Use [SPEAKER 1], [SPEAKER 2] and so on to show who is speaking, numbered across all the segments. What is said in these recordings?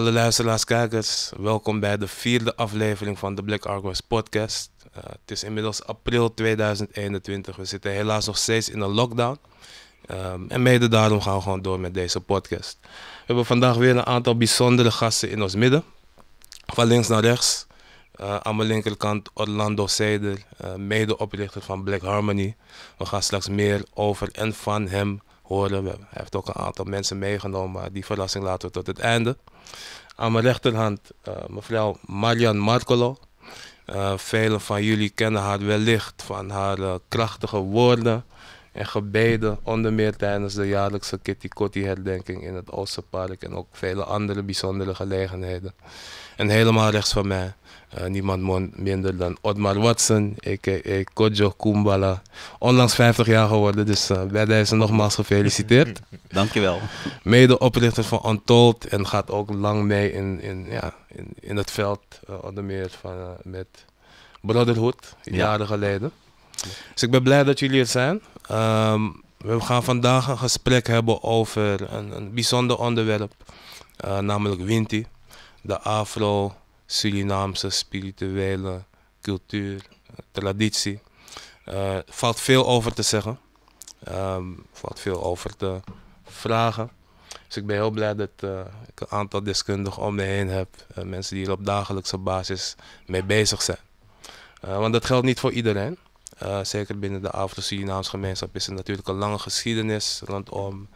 [SPEAKER 1] alle luisteraars, kijkers, welkom bij de vierde aflevering van de Black Argos podcast. Eh, het is inmiddels april 2021. We zitten helaas nog steeds in een lockdown. Ehm, en mede daarom gaan we gewoon door met deze podcast. We hebben vandaag weer een aantal bijzondere gasten in ons midden. Van links naar rechts. Eh, aan mijn linkerkant Orlando Seder, uh, medeoprichter van Black Harmony. We gaan straks meer over en van hem horen. Hij heeft ook een aantal mensen meegenomen, maar die verrassing laten we tot het einde. Aan mijn rechterhand eh, mevrouw Marian Marcolo. Eh, velen van jullie kennen haar wellicht van haar eh, krachtige woorden en gebeden, onder meer tijdens de jaarlijkse Kitty Kotti herdenking in het Oosterpark en ook vele andere bijzondere gelegenheden. En helemaal rechts van mij eh, niemand minder dan Otmar Watson, a.k.a. Kojo Kumbala. Onlangs 50 jaar geworden, dus eh, bij deze nogmaals gefeliciteerd. Mm-hmm. Dankjewel. Medeoprichter van Untold en gaat ook lang mee in, in, ja, in, in het veld, eh, onder meer van, met Brotherhood, jaren geleden. Dus ik ben blij dat jullie er zijn. Ehm, we gaan vandaag een gesprek hebben over een, een bijzonder onderwerp, namelijk Winti, de afro Surinaamse spirituele cultuur, traditie. Uh, valt veel over te zeggen. Um, valt veel over te vragen. Dus ik ben heel blij dat eh, ik een aantal deskundigen om me heen heb. Eh, mensen die er op dagelijkse basis mee bezig zijn. want dat geldt niet voor iedereen. zeker binnen de Afro-Surinaamse gemeenschap is er natuurlijk een lange geschiedenis rondom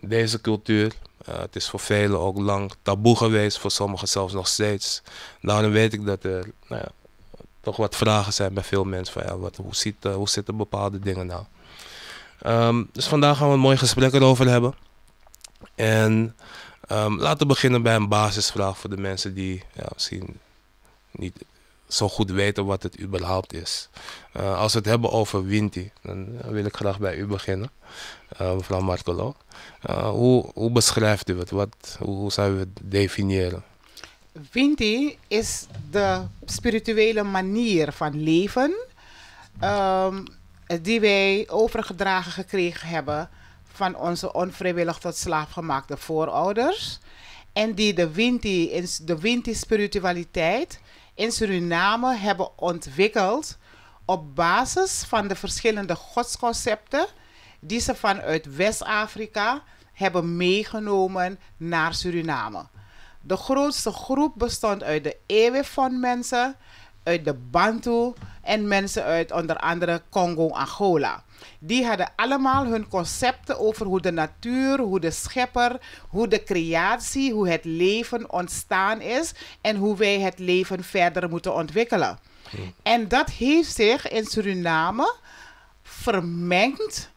[SPEAKER 1] deze cultuur. Eh, het is voor velen ook lang taboe geweest, voor sommigen zelfs nog steeds. Nou, Daarom weet ik dat er nou ja, toch wat vragen zijn bij veel mensen. Van, ja, wat, hoe, ziet, eh, hoe zitten bepaalde dingen nou? Ehm, dus vandaag gaan we een mooi gesprek erover hebben. En ehm, laten we beginnen bij een basisvraag voor de mensen die ja, misschien niet zo goed weten wat het überhaupt is. Eh, als we het hebben over Winti, dan wil ik graag bij u beginnen, uh, mevrouw Marcolo. Eh, hoe, beschrijft u het? Wat, hoe zou u het definiëren?
[SPEAKER 2] Winti is de spirituele manier van leven ehm, die wij overgedragen gekregen hebben van onze onvrijwillig tot slaaf gemaakte voorouders. En die de Winti, de Winti-spiritualiteit in Suriname hebben ontwikkeld op basis van de verschillende godsconcepten die ze vanuit West-Afrika hebben meegenomen naar Suriname. De grootste groep bestond uit de Ewefon mensen, uit de Bantu en mensen uit onder andere Congo-Angola die hadden allemaal hun concepten over hoe de natuur, hoe de schepper, hoe de creatie, hoe het leven ontstaan is en hoe wij het leven verder moeten ontwikkelen. En dat heeft zich in Suriname vermengd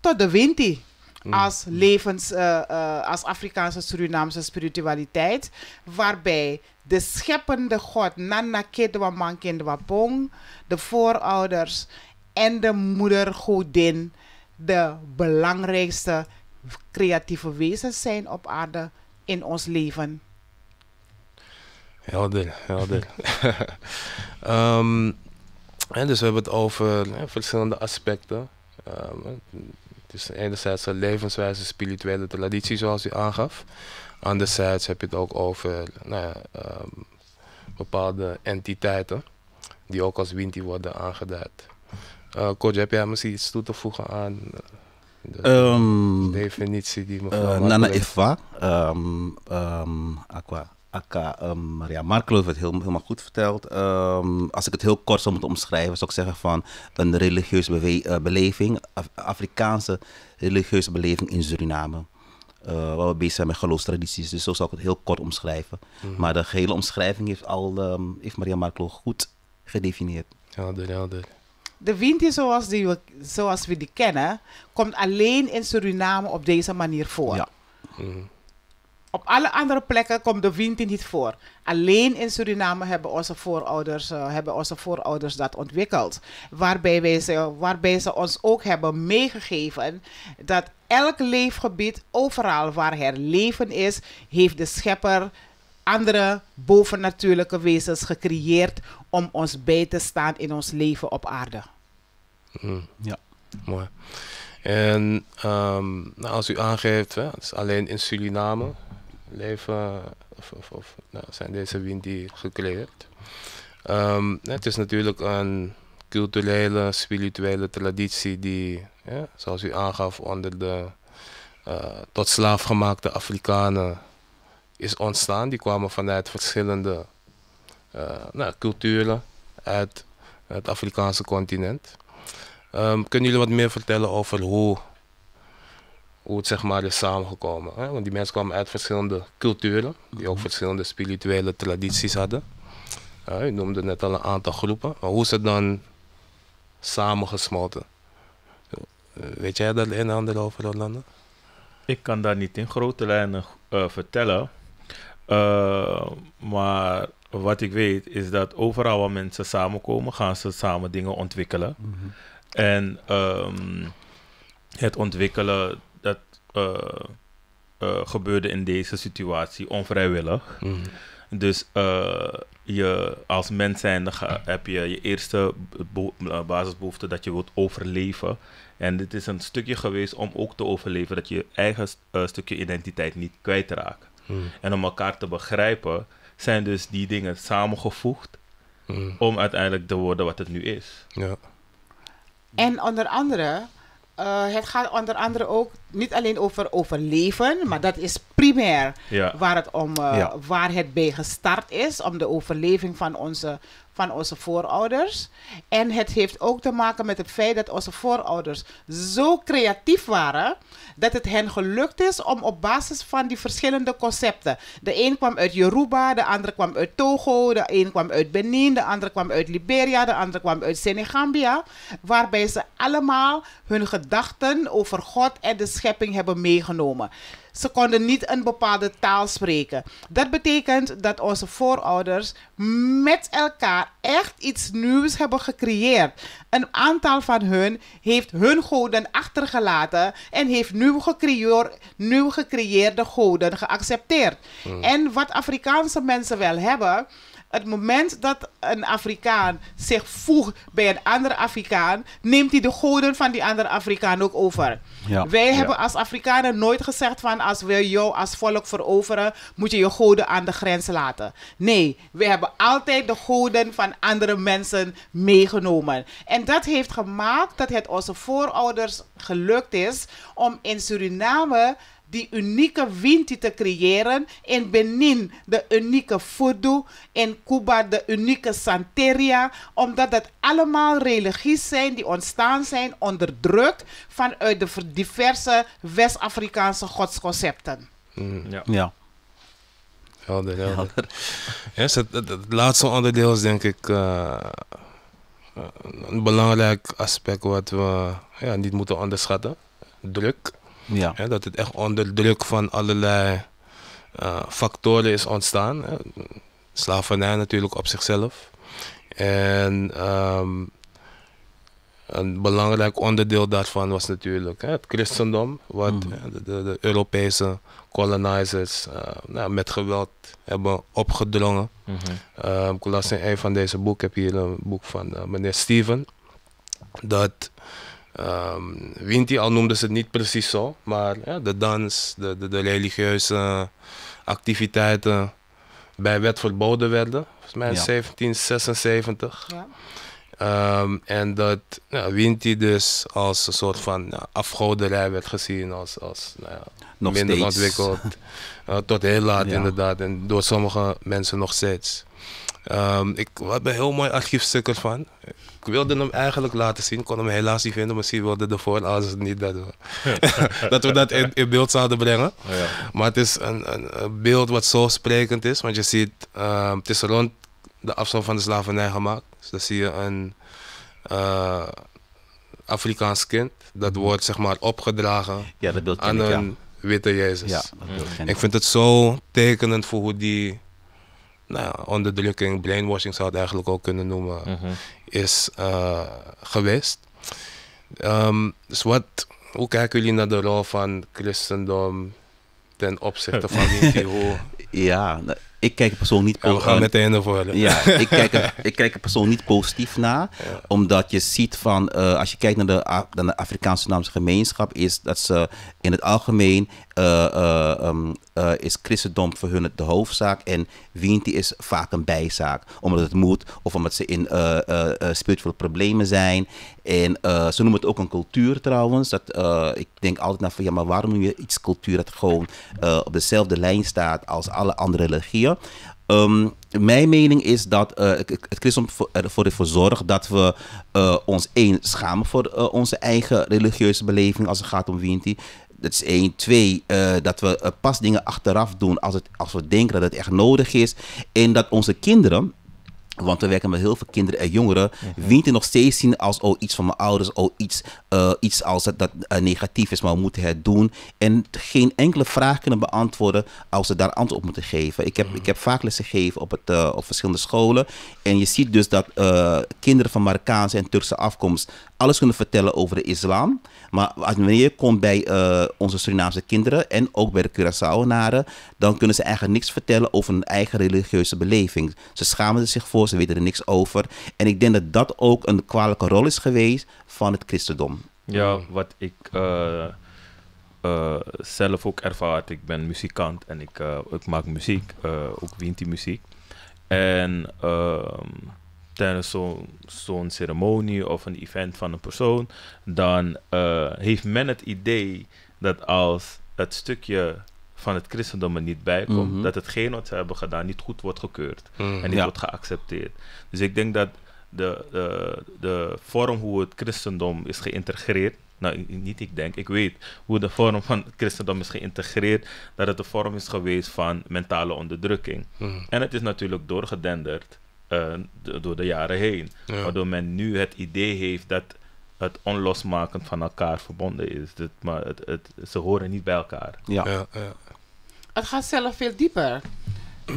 [SPEAKER 2] tot de Winti. Mm. Als, levens, eh, eh, als Afrikaanse Surinaamse spiritualiteit, waarbij de scheppende God, Nana Kedwa Mankindwa Pong, de voorouders en de moedergodin de belangrijkste creatieve wezens zijn op aarde in ons leven.
[SPEAKER 1] Helder, helder. um, ehm, en dus we hebben het over verschillende aspecten. Um, is enerzijds een levenswijze, spirituele traditie, zoals u aangaf. Anderzijds heb je het ook over nou ja, ehm, bepaalde entiteiten die ook als Winti worden aangeduid uh, heb jij misschien iets toe te voegen aan eh, de ehm,
[SPEAKER 3] definitie die mevrouw uh, Nana Eva um, ehm, ehm, Aqua, Maria Markel heeft het heel, helemaal goed verteld. als ik het heel kort zou moeten omschrijven, zou ik zeggen van een religieuze beleving, Afrikaanse religieuze beleving in Suriname. waar we bezig zijn met geloofstradities. Dus zo zou ik het heel kort omschrijven. Mhm. Maar de gehele omschrijving heeft, al, heeft Maria Marklo goed gedefinieerd. Helder, helder.
[SPEAKER 2] De windje zoals, die we, zoals we die kennen, komt alleen in Suriname op deze manier voor. Ja. Mm. Op alle andere plekken komt de windje niet voor. Alleen in Suriname hebben onze voorouders, eh, hebben onze voorouders dat ontwikkeld. Waarbij, wij ze, waarbij ze ons ook hebben meegegeven dat elk leefgebied, overal waar er leven is, heeft de schepper andere bovennatuurlijke wezens gecreëerd om ons bij te staan in ons leven op aarde.
[SPEAKER 1] Mm. Ja. Mooi. En ehm, nou, als u aangeeft, hè, het is alleen in Suriname leven, of, of, of nou, zijn deze die gecreëerd. Ehm, het is natuurlijk een culturele, spirituele traditie die, ja, zoals u aangaf, onder de eh, tot slaaf gemaakte Afrikanen is ontstaan. Die kwamen vanuit verschillende eh, nou, culturen uit het Afrikaanse continent. Ehm, kunnen jullie wat meer vertellen over hoe, hoe het zeg maar is samengekomen? Hè? Want die mensen kwamen uit verschillende culturen, die ook mhm. verschillende spirituele tradities hadden. Uh, eh, u noemde net al een aantal groepen, maar hoe is het dan samengesmolten? Eh, weet jij
[SPEAKER 4] daar een en ander over, Rolanda? Ik kan daar niet in grote lijnen vertellen, eh, maar wat ik weet is dat overal waar mensen samenkomen, gaan ze samen dingen ontwikkelen. Mhm. En ehm, het ontwikkelen, dat eh, eh, gebeurde in deze situatie onvrijwillig. Mhm. Dus je, als mens heb je je eerste basisbehoefte dat je wilt overleven. En dit is een stukje geweest om ook te overleven, dat je eigen stukje identiteit niet kwijtraakt. Hmm. En om elkaar te begrijpen, zijn dus die dingen samengevoegd hmm. om uiteindelijk te worden wat het nu is. Ja.
[SPEAKER 2] En onder andere, eh, het gaat onder andere ook niet alleen over overleven, maar dat is primair waar, het om, eh, waar het bij gestart is, om de overleving van onze, van onze voorouders. En het heeft ook te maken met het feit dat onze voorouders zo creatief waren, dat het hen gelukt is om op basis van die verschillende concepten. De een kwam uit Yoruba, de andere kwam uit Togo, de een kwam uit Benin, de andere kwam uit Liberia, de andere kwam uit Senegambia, waarbij ze allemaal hun gedachten over God en de schepping hebben meegenomen. Ze konden niet een bepaalde taal spreken. Dat betekent dat onze voorouders met elkaar echt iets nieuws hebben gecreëerd. Een aantal van hun heeft hun goden achtergelaten en heeft nieuw, gecreëer, nieuw gecreëerde goden geaccepteerd. Hmm. En wat Afrikaanse mensen wel hebben het moment dat een Afrikaan zich voegt bij een andere Afrikaan, neemt hij de goden van die andere Afrikaan ook over. Wij hebben als Afrikanen nooit gezegd van als we jou als volk veroveren, moet je je goden aan de grens laten. Nee, we hebben altijd de goden van andere mensen meegenomen. En dat heeft gemaakt dat het onze voorouders gelukt is om in Suriname die unieke Winti te creëren. In Benin de unieke Fudu. In Cuba de unieke Santeria. Omdat het allemaal religies zijn die ontstaan zijn onder druk vanuit de diverse West-Afrikaanse godsconcepten.
[SPEAKER 3] Hmm. ja. ja.
[SPEAKER 1] Helder, helder. Yes, het, het, laatste onderdeel is denk ik eh, eh, een belangrijk aspect wat we ja, niet moeten onderschatten. Druk. Ja. dat het echt onder druk van allerlei eh, factoren is ontstaan. Slavernij natuurlijk op zichzelf. En ehm, een belangrijk onderdeel daarvan was natuurlijk hè, het christendom, wat mhm. de, Europese colonizers eh, nou, met geweld hebben opgedrongen. Mm -hmm. ik las in een van deze boeken, heb hier een boek van eh, meneer Steven, dat Um, Winti al noemde ze het niet precies zo, maar ja, de dans, de, de, de religieuze activiteiten bij wet verboden werden, volgens mij in 1776. Ja. Ehm, en dat Winti dus als een soort van afgoderij werd gezien, als, als nou ja, nog minder ontwikkeld. Eh, tot heel laat inderdaad, en door sommige mensen nog steeds. Ehm, ik, we hebben heel mooi archiefstukken van. Ik wilde hem eigenlijk laten zien, kon hem helaas niet vinden. Misschien wilde de het niet dat we, dat, we dat in, beeld zouden brengen. Oh, ja. Maar het is een, een, een, beeld wat zo sprekend is, want je ziet, ehm, het is rond de afstand van de slavernij gemaakt. Dus dan zie je een eh, Afrikaans kind, dat mhm. wordt zeg maar opgedragen aan een witte Jezus. ik vind het zo tekenend voor hoe die nou, onderdrukking, brainwashing zou het eigenlijk ook kunnen noemen, mhm. is eh, geweest. Ehm, dus wat, hoe kijken jullie naar de rol van christendom ten opzichte van die?
[SPEAKER 3] ja, ik kijk de persoon niet positief. we gaan meteen naar voren. Ja, ik kijk, ik kijk de persoon niet positief na. Omdat je ziet van, eh, als je kijkt naar de, naar de Afrikaanse Naamse gemeenschap, is dat ze in het algemeen eh, eh, ehm, eh, is christendom voor hun de hoofdzaak en Winti is vaak een bijzaak. Omdat het moet of omdat ze in spirituele problemen zijn. En ze noemen het ook een cultuur trouwens. Dat, ik denk altijd naar van ja, maar waarom noem je iets cultuur dat gewoon op dezelfde lijn staat als alle andere religieën? Ehm, mijn mening is dat het christendom ervoor ervoor zorgt dat we ons één schamen voor onze eigen religieuze beleving als het gaat om Winti. Dat is één. Twee, eh, dat we eh, pas dingen achteraf doen als, het, als we denken dat het echt nodig is. En dat onze kinderen, want we werken met heel veel kinderen en jongeren, mhm. wint het nog steeds zien als oh, iets van mijn ouders, oh, iets, eh, iets als dat negatief is, maar we moeten het doen. En geen enkele vraag kunnen beantwoorden als ze daar antwoord op moeten geven. Ik heb, mhm. ik heb vaak lessen gegeven op, het, op verschillende scholen. En je ziet dus dat kinderen van Marokkaanse en Turkse afkomst alles kunnen vertellen over de islam. Maar wanneer je komt bij eh, onze Surinaamse kinderen en ook bij de Curacao-naren, dan kunnen ze eigenlijk niks vertellen over hun eigen religieuze beleving. Ze schamen zich voor, ze weten er niks over. En ik denk dat dat ook een kwalijke rol is geweest van het christendom.
[SPEAKER 4] Ja, wat ik eh, eh, zelf ook ervaar. Ik ben muzikant en ik, ik maak muziek, ook Winti muziek. En... Ehm, tijdens zo'n ceremonie of een event van een persoon, dan eh, heeft men het idee dat als het stukje van het christendom er niet bij komt, mhm. dat hetgeen wat ze hebben gedaan niet goed wordt gekeurd en niet mhm. wordt geaccepteerd. Dus ik denk dat de, de, de vorm hoe het christendom is geïntegreerd, nou niet ik denk, ik weet hoe de vorm van het christendom is geïntegreerd, dat het de vorm is geweest van mentale onderdrukking. Mhm. En het is natuurlijk doorgedenderd eh, door de jaren heen. Waardoor men nu het idee heeft dat het onlosmakend van elkaar verbonden is. Dat, maar het, ze horen niet bij elkaar. Ja. ja,
[SPEAKER 2] Het gaat zelf veel dieper.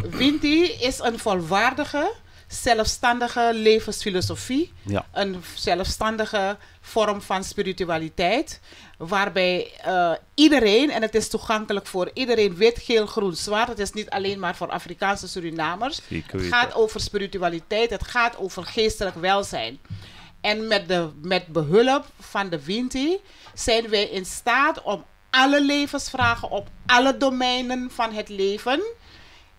[SPEAKER 2] Windy is een volwaardige, zelfstandige levensfilosofie. Een zelfstandige vorm van spiritualiteit. Waarbij eh, iedereen, en het is toegankelijk voor iedereen, wit, geel, groen, zwart. Het is niet alleen maar voor Afrikaanse Surinamers.
[SPEAKER 4] Het gaat
[SPEAKER 2] over spiritualiteit, het gaat over geestelijk welzijn. En met, de, met behulp van de Winti zijn wij in staat om alle levensvragen op alle domeinen van het leven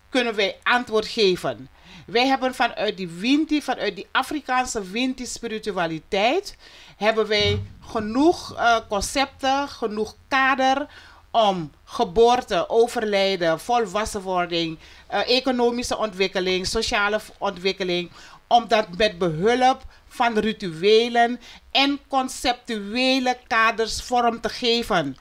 [SPEAKER 2] kunnen wij antwoord geven. Wij hebben vanuit die Winti, vanuit die Afrikaanse Winti-spiritualiteit, hebben wij genoeg eh, concepten, genoeg kader om geboorte, overlijden, volwassenwording, eh, economische ontwikkeling, sociale ontwikkeling, om dat met behulp van rituelen en conceptuele kaders vorm te geven.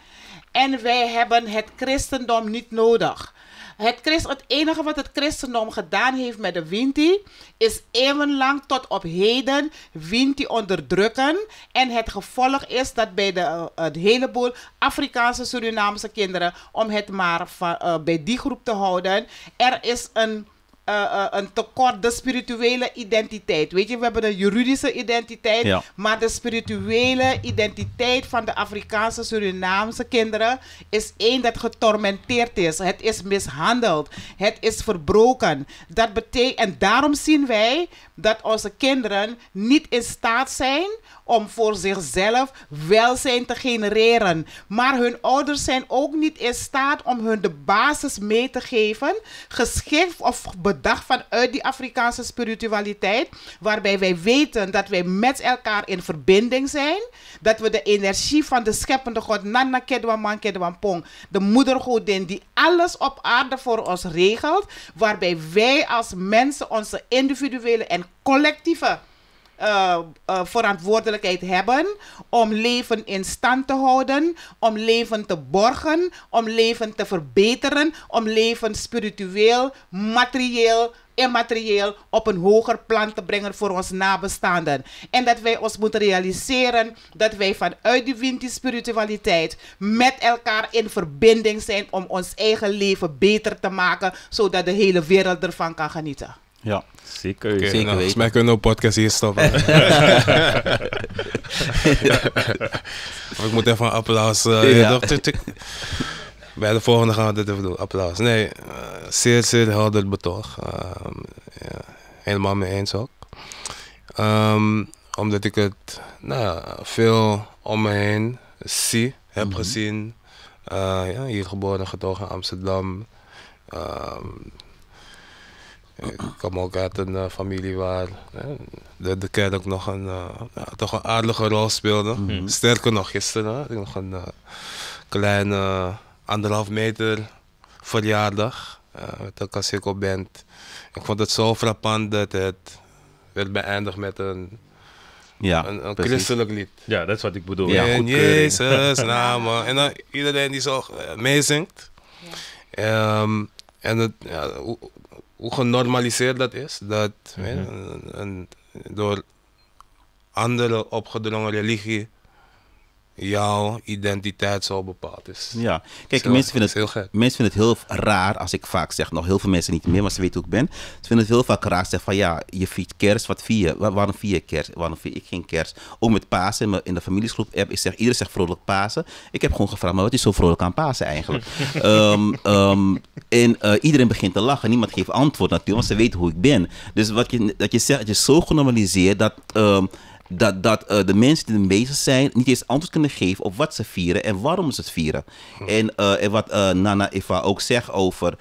[SPEAKER 2] En wij hebben het christendom niet nodig. Het, Christ, het enige wat het christendom gedaan heeft met de Winti is eeuwenlang tot op heden Winti onderdrukken. En het gevolg is dat bij de, eh, een heleboel Afrikaanse Surinaamse kinderen, om het maar eh, bij die groep te houden, er is een eh, eh, een tekort, de spirituele identiteit. Weet je, we hebben een juridische identiteit, maar de spirituele identiteit van de Afrikaanse Surinaamse kinderen is één dat getormenteerd is. Het is mishandeld, het is verbroken. Dat betekent, en daarom zien wij dat onze kinderen niet in staat zijn om voor zichzelf welzijn te genereren. Maar hun ouders zijn ook niet in staat om hun de basis mee te geven, geschikt of bedacht vanuit die Afrikaanse spiritualiteit, waarbij wij weten dat wij met elkaar in verbinding zijn, dat we de energie van de scheppende God Nana Kedwaman Kedwampong, de moedergodin die alles op aarde voor ons regelt, waarbij wij als mensen onze individuele en collectieve uh, verantwoordelijkheid hebben om leven in stand te houden, om leven te borgen, om leven te verbeteren, om leven spiritueel, materieel, immaterieel op een hoger plan te brengen voor ons nabestaanden. En dat wij ons moeten realiseren dat wij vanuit die winti spiritualiteit met elkaar in verbinding zijn om ons eigen leven beter te maken, zodat de hele wereld ervan kan genieten.
[SPEAKER 1] Ja, Zeker. Okay, Zeker nou, mij kunnen we podcast hier stoppen. ik moet even een applaus. Eh, Bij de volgende gaan we dit even doen. Applaus. Nee, eh, zeer, zeer helder betoog. Uh, helemaal mee eens ook. Ehm, omdat ik het nou, veel om me heen zie, heb mhm. gezien. Eh, ja, hier geboren, getogen in Amsterdam. Ehm, ik kom ook uit een eh, familie waar de, de kerk ook nog een, eh, ja, toch een aardige rol speelde. Mhm. Sterker nog, gisteren ik nog een eh, kleine anderhalf meter verjaardag met een Casico Band. Ik vond het zo frappant dat het werd beëindigd met een ja, een, christelijk lied. Ja, dat is wat ik bedoel. Ja, in Jezus naam. En iedereen die zo meezingt. Ja. Ehm, en het, hoe genormaliseerd dat is, dat een, mhm. door andere opgedrongen religie jouw identiteit zo bepaald is. Ja, kijk, mensen, vinden het,
[SPEAKER 3] mensen vinden het heel raar als ik vaak zeg, nog heel veel mensen niet meer, maar ze weten hoe ik ben. Ze vinden het heel vaak raar. zeg, zeggen van ja, je viert kerst, wat vier je? waarom vier je kerst? Waarom vier ik geen kerst? Ook met Pasen in, de familiesgroep app. Ik zeg, iedereen zegt vrolijk Pasen. Ik heb gewoon gevraagd, maar wat is zo vrolijk aan Pasen eigenlijk? Ehm, ehm, en eh, iedereen begint te lachen. Niemand geeft antwoord natuurlijk, want ze weten hoe ik ben. Dus wat je, dat je dat je zo genormaliseerd dat. Ehm, dat, dat eh, de mensen die ermee zijn niet eens antwoord kunnen geven op wat ze vieren en waarom ze het vieren. Hm. En, eh, en, wat eh, Nana Eva ook zegt over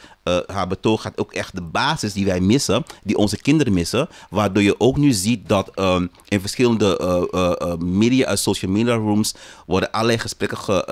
[SPEAKER 3] haar betoog gaat ook echt de basis die wij missen, die onze kinderen missen, waardoor je ook nu ziet dat ehm, in verschillende media, social media rooms worden allerlei gesprekken ge,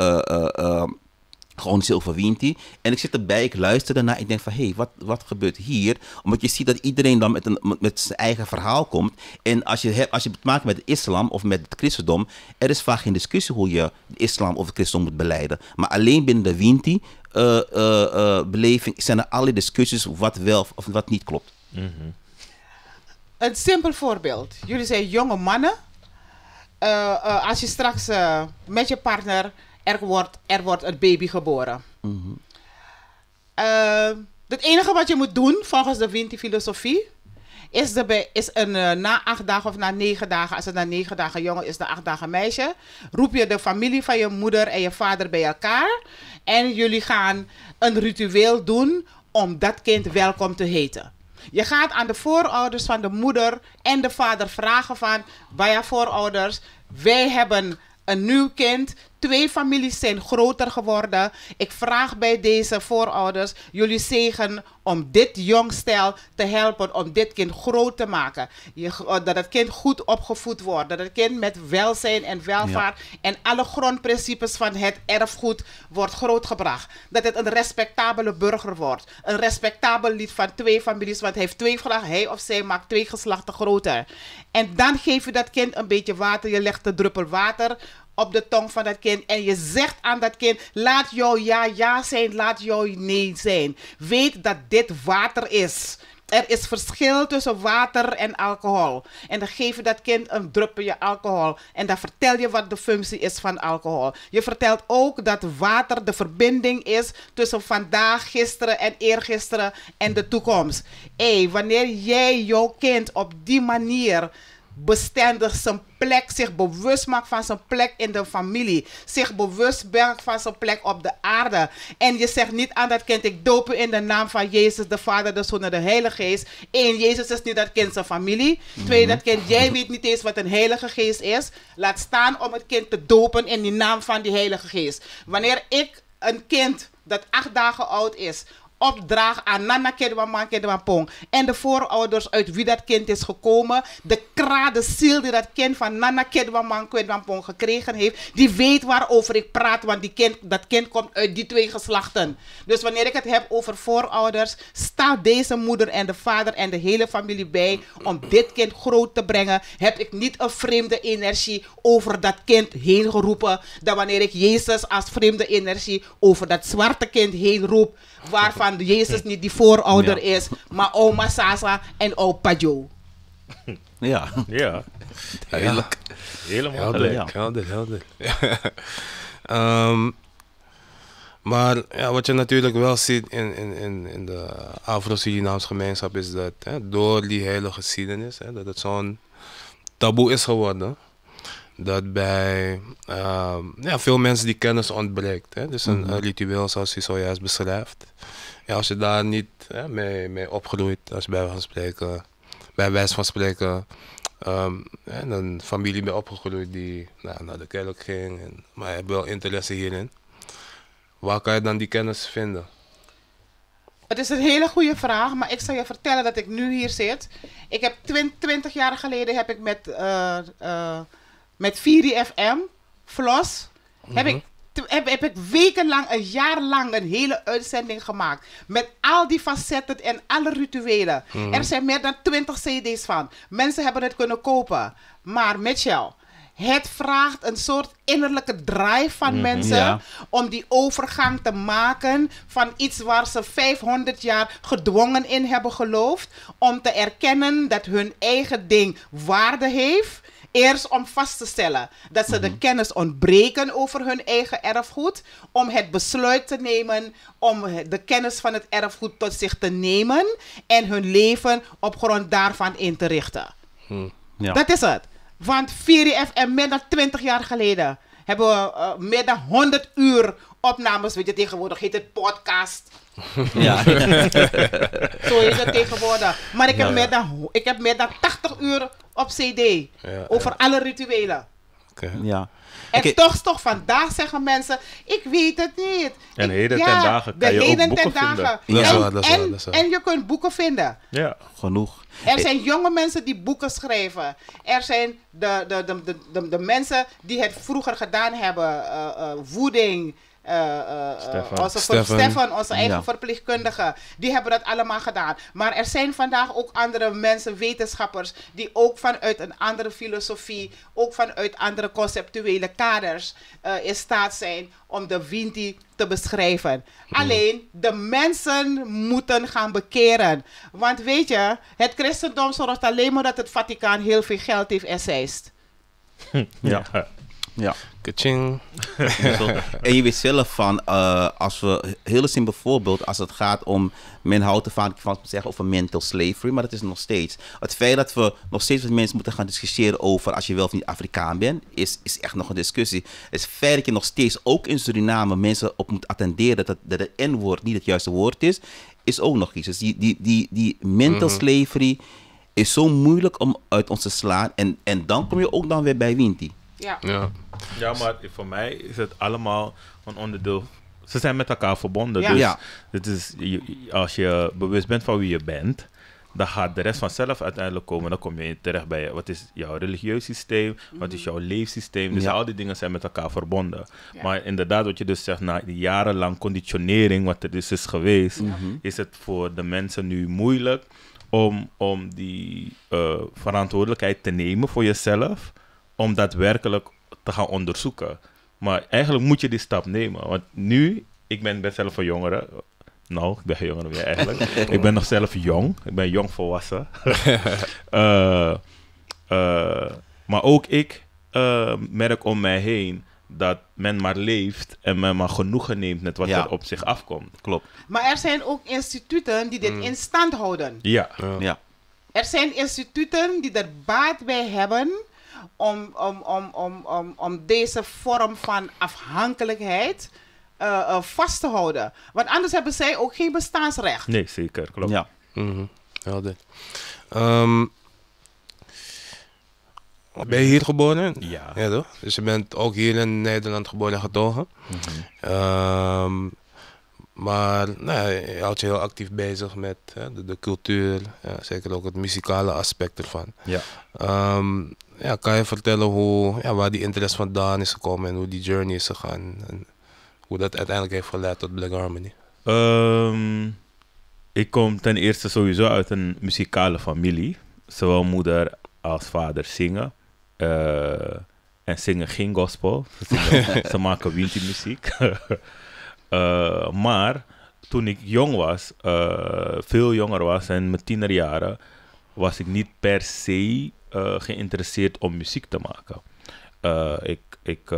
[SPEAKER 3] gewoon wintie En ik zit erbij, ik luister daarna. Ik denk van, hé, hey, wat, wat gebeurt hier? Omdat je ziet dat iedereen dan met, een, met zijn eigen verhaal komt. En als je, hebt, als je het maakt met de islam of met het christendom... er is vaak geen discussie hoe je de islam of het christendom moet beleiden. Maar alleen binnen de Winti... Eh, eh, eh, beleving zijn er allerlei discussies wat wel of wat niet klopt. Mhm.
[SPEAKER 2] Een simpel voorbeeld. Jullie zijn jonge mannen. als je straks met je partner er wordt, er wordt het baby geboren. Eh, het enige wat je moet doen volgens de Winti-filosofie is, de, is een, eh, na acht dagen of na negen dagen, als het na negen dagen jongen is, de acht dagen meisje, roep je de familie van je moeder en je vader bij elkaar. En jullie gaan een ritueel doen om dat kind welkom te heten. Je gaat aan de voorouders van de moeder en de vader vragen van, bij haar voorouders, wij hebben een nieuw kind, Twee families zijn groter geworden. Ik vraag bij deze voorouders jullie zegen om dit jongstel te helpen, om dit kind groot te maken. Eh, dat het kind goed opgevoed wordt, dat het kind met welzijn en welvaart en alle grondprincipes van het erfgoed wordt grootgebracht. Dat het een respectabele burger wordt, een respectabel lid van twee families, want hij heeft twee vragen, hij of zij maakt twee geslachten groter. En dan geef je dat kind een beetje water, je legt de druppel water op de tong van dat kind. En je zegt aan dat kind: laat jouw ja ja zijn, laat jouw nee zijn. Weet dat dit water is. Er is verschil tussen water en alcohol. En dan geef je dat kind een druppelje alcohol. En dan vertel je wat de functie is van alcohol. Je vertelt ook dat water de verbinding is tussen vandaag, gisteren en eergisteren en de toekomst. Hé, hey, wanneer jij jouw kind op die manier bestendig zijn plek, zich bewust maakt van zijn plek in de familie, zich bewust maakt van zijn plek op de aarde. En je zegt niet aan dat kind, ik doop in de naam van Jezus, de Vader, de Zoon en de Heilige Geest. Eén, Jezus is niet dat kind zijn familie. Twee, dat kind, jij weet niet eens wat een Heilige Geest is. Laat staan om het kind te dopen in de naam van die Heilige Geest. Wanneer ik een kind dat acht dagen oud is, opdraag aan Nana Kedwa Man Pong. En de voorouders uit wie dat kind is gekomen. De kra de ziel die dat kind van Nana Kedwa Man Pong gekregen heeft. Die weet waarover ik praat, want die kind, dat kind komt uit die twee geslachten. Dus wanneer ik het heb over voorouders, staat deze moeder en de vader en de hele familie bij om dit kind groot te brengen. Heb ik niet een vreemde energie over dat kind heen geroepen. Dan wanneer ik Jezus als vreemde energie over dat zwarte kind heen roep. Waarvan naam Jezus niet die voorouder is, maar oma Sasa en opa Joe.
[SPEAKER 4] Ja. Ja.
[SPEAKER 1] Duidelijk. Helemaal duidelijk. Helder, helder. Ehm, maar ja, wat je natuurlijk wel ziet in, in, in, in de Afro-Surinaamse gemeenschap is dat hè, door die hele geschiedenis, hè, dat het zo'n taboe is geworden. Dat bij ehm, ja, veel mensen die kennis ontbreekt. Hè. Dus een, mhm. ritueel zoals je zojuist beschrijft ja, als je daar niet hè, mee, mee opgroeit, als je bij wijze van spreken, bij wijze van spreken en ehm, een familie mee opgegroeid die nou, naar de kerk ging, en, maar je hebt wel interesse hierin. Waar kan je dan die kennis vinden?
[SPEAKER 2] Het is een hele goede vraag, maar ik zal je vertellen dat ik nu hier zit. Ik heb 20 jaar geleden heb ik met, uh, met 4FM, Vlos, heb ik mhm heb, heb ik wekenlang, een jaar lang een hele uitzending gemaakt. Met al die facetten en alle rituelen. Mhm. Er zijn meer dan 20 CD's van. Mensen hebben het kunnen kopen. Maar Mitchell, het vraagt een soort innerlijke drive van mhm. mensen om die overgang te maken van iets waar ze 500 jaar gedwongen in hebben geloofd, om te erkennen dat hun eigen ding waarde heeft Eerst om vast te stellen dat ze de mhm. kennis ontbreken over hun eigen erfgoed. Om het besluit te nemen om de kennis van het erfgoed tot zich te nemen. En hun leven op grond daarvan in te richten.
[SPEAKER 5] Hm. ja. Dat
[SPEAKER 2] is het. Want 4FM, meer dan 20 jaar geleden hebben we eh, meer dan 100 uur opnames. Weet je, tegenwoordig heet het podcast. Ja. Zo is het tegenwoordig. Maar ik heb, nou Meer, dan, ik heb meer dan 80 uur op CD. over alle rituelen. Okay. Ja. En toch, toch vandaag zeggen mensen, ik weet het niet.
[SPEAKER 3] En ik, heden ten dagen kan je ook boeken vinden. En, en,
[SPEAKER 2] je kunt boeken vinden.
[SPEAKER 3] Ja, genoeg.
[SPEAKER 2] Er zijn jonge mensen die boeken schrijven. Er zijn de, de, de, de, de, mensen die het vroeger gedaan hebben. woeding. Eh, eh, voeding, eh, eh, eh, Stefan. Onze, Stefan. onze eigen ja. Die hebben dat allemaal gedaan. Maar er zijn vandaag ook andere mensen, wetenschappers, die ook vanuit een andere filosofie, ook vanuit andere conceptuele kaders in staat zijn om de Winti te beschrijven. Alleen de mensen moeten gaan bekeren. Want weet je, het christendom zorgt alleen maar dat het Vaticaan heel veel geld heeft en
[SPEAKER 4] hm.
[SPEAKER 3] ja. Ja. Kaching. en je weet zelf van, eh, als we, heel simpel voorbeeld, als het gaat om, men houdt ervan van zeggen over mental slavery, maar dat is nog steeds. Het feit dat we nog steeds met mensen moeten gaan discussiëren over als je wel of niet Afrikaan bent, is, is echt nog een discussie. Het feit dat je nog steeds ook in Suriname mensen op moet attenderen dat het, dat het N-woord niet het juiste woord is, is ook nog iets. Dus die, die, die, die mental mhm. slavery is zo moeilijk om uit ons te slaan. En, en dan kom je ook dan weer bij Winti. Ja. ja.
[SPEAKER 4] Ja, maar voor mij is het allemaal een onderdeel. Ze zijn met elkaar verbonden. Dus is, als je bewust bent van wie je bent, dan gaat de rest vanzelf uiteindelijk komen. Dan kom je terecht bij wat is jouw religieus systeem, wat is mhm. jouw leefsysteem. Dus al die dingen zijn met elkaar verbonden. Maar inderdaad, wat je dus zegt, na die jarenlang conditionering, wat er dus is geweest, mhm. is het voor de mensen nu moeilijk om, om die eh, verantwoordelijkheid te nemen voor jezelf om daadwerkelijk te gaan onderzoeken. Maar eigenlijk moet je die stap nemen. Want nu, ik ben best zelf een jongere. Nou, ik ben geen jongere meer eigenlijk. ik ben nog zelf jong. Ik ben jong volwassen. Eh, eh, maar ook ik eh, merk om mij heen dat men maar leeft en men maar genoegen neemt met wat er op zich afkomt. Klopt.
[SPEAKER 2] Maar er zijn ook instituten die dit mm. in stand houden.
[SPEAKER 4] Ja. ja. ja.
[SPEAKER 2] Er zijn instituten die er baat bij hebben om, om, om, om, om, om deze vorm van afhankelijkheid eh, eh, vast te houden. Want anders hebben zij ook geen bestaansrecht.
[SPEAKER 4] Nee, zeker, klopt. Ja.
[SPEAKER 1] Mm -hmm. ben je hier geboren? Ja. ja toch? Dus je bent ook hier in Nederland geboren en getogen. Mhm. Ehm, maar nee, je houdt je heel actief bezig met hè, de, cultuur, ja, zeker ook het muzikale aspect ervan. Ja. Ehm, ja, kan je vertellen hoe, ja, waar die interesse vandaan is gekomen en hoe die journey is gegaan? En hoe dat uiteindelijk heeft geleid tot Black Harmony?
[SPEAKER 4] Ehm, ik kom ten eerste sowieso uit een muzikale familie. Zowel moeder als vader zingen. Eh, en zingen geen gospel. Ze, maken country-muziek. Eh, maar toen ik jong was, eh, veel jonger was en mijn tienerjaren, was ik niet per se eh, geïnteresseerd om muziek te maken. ik ik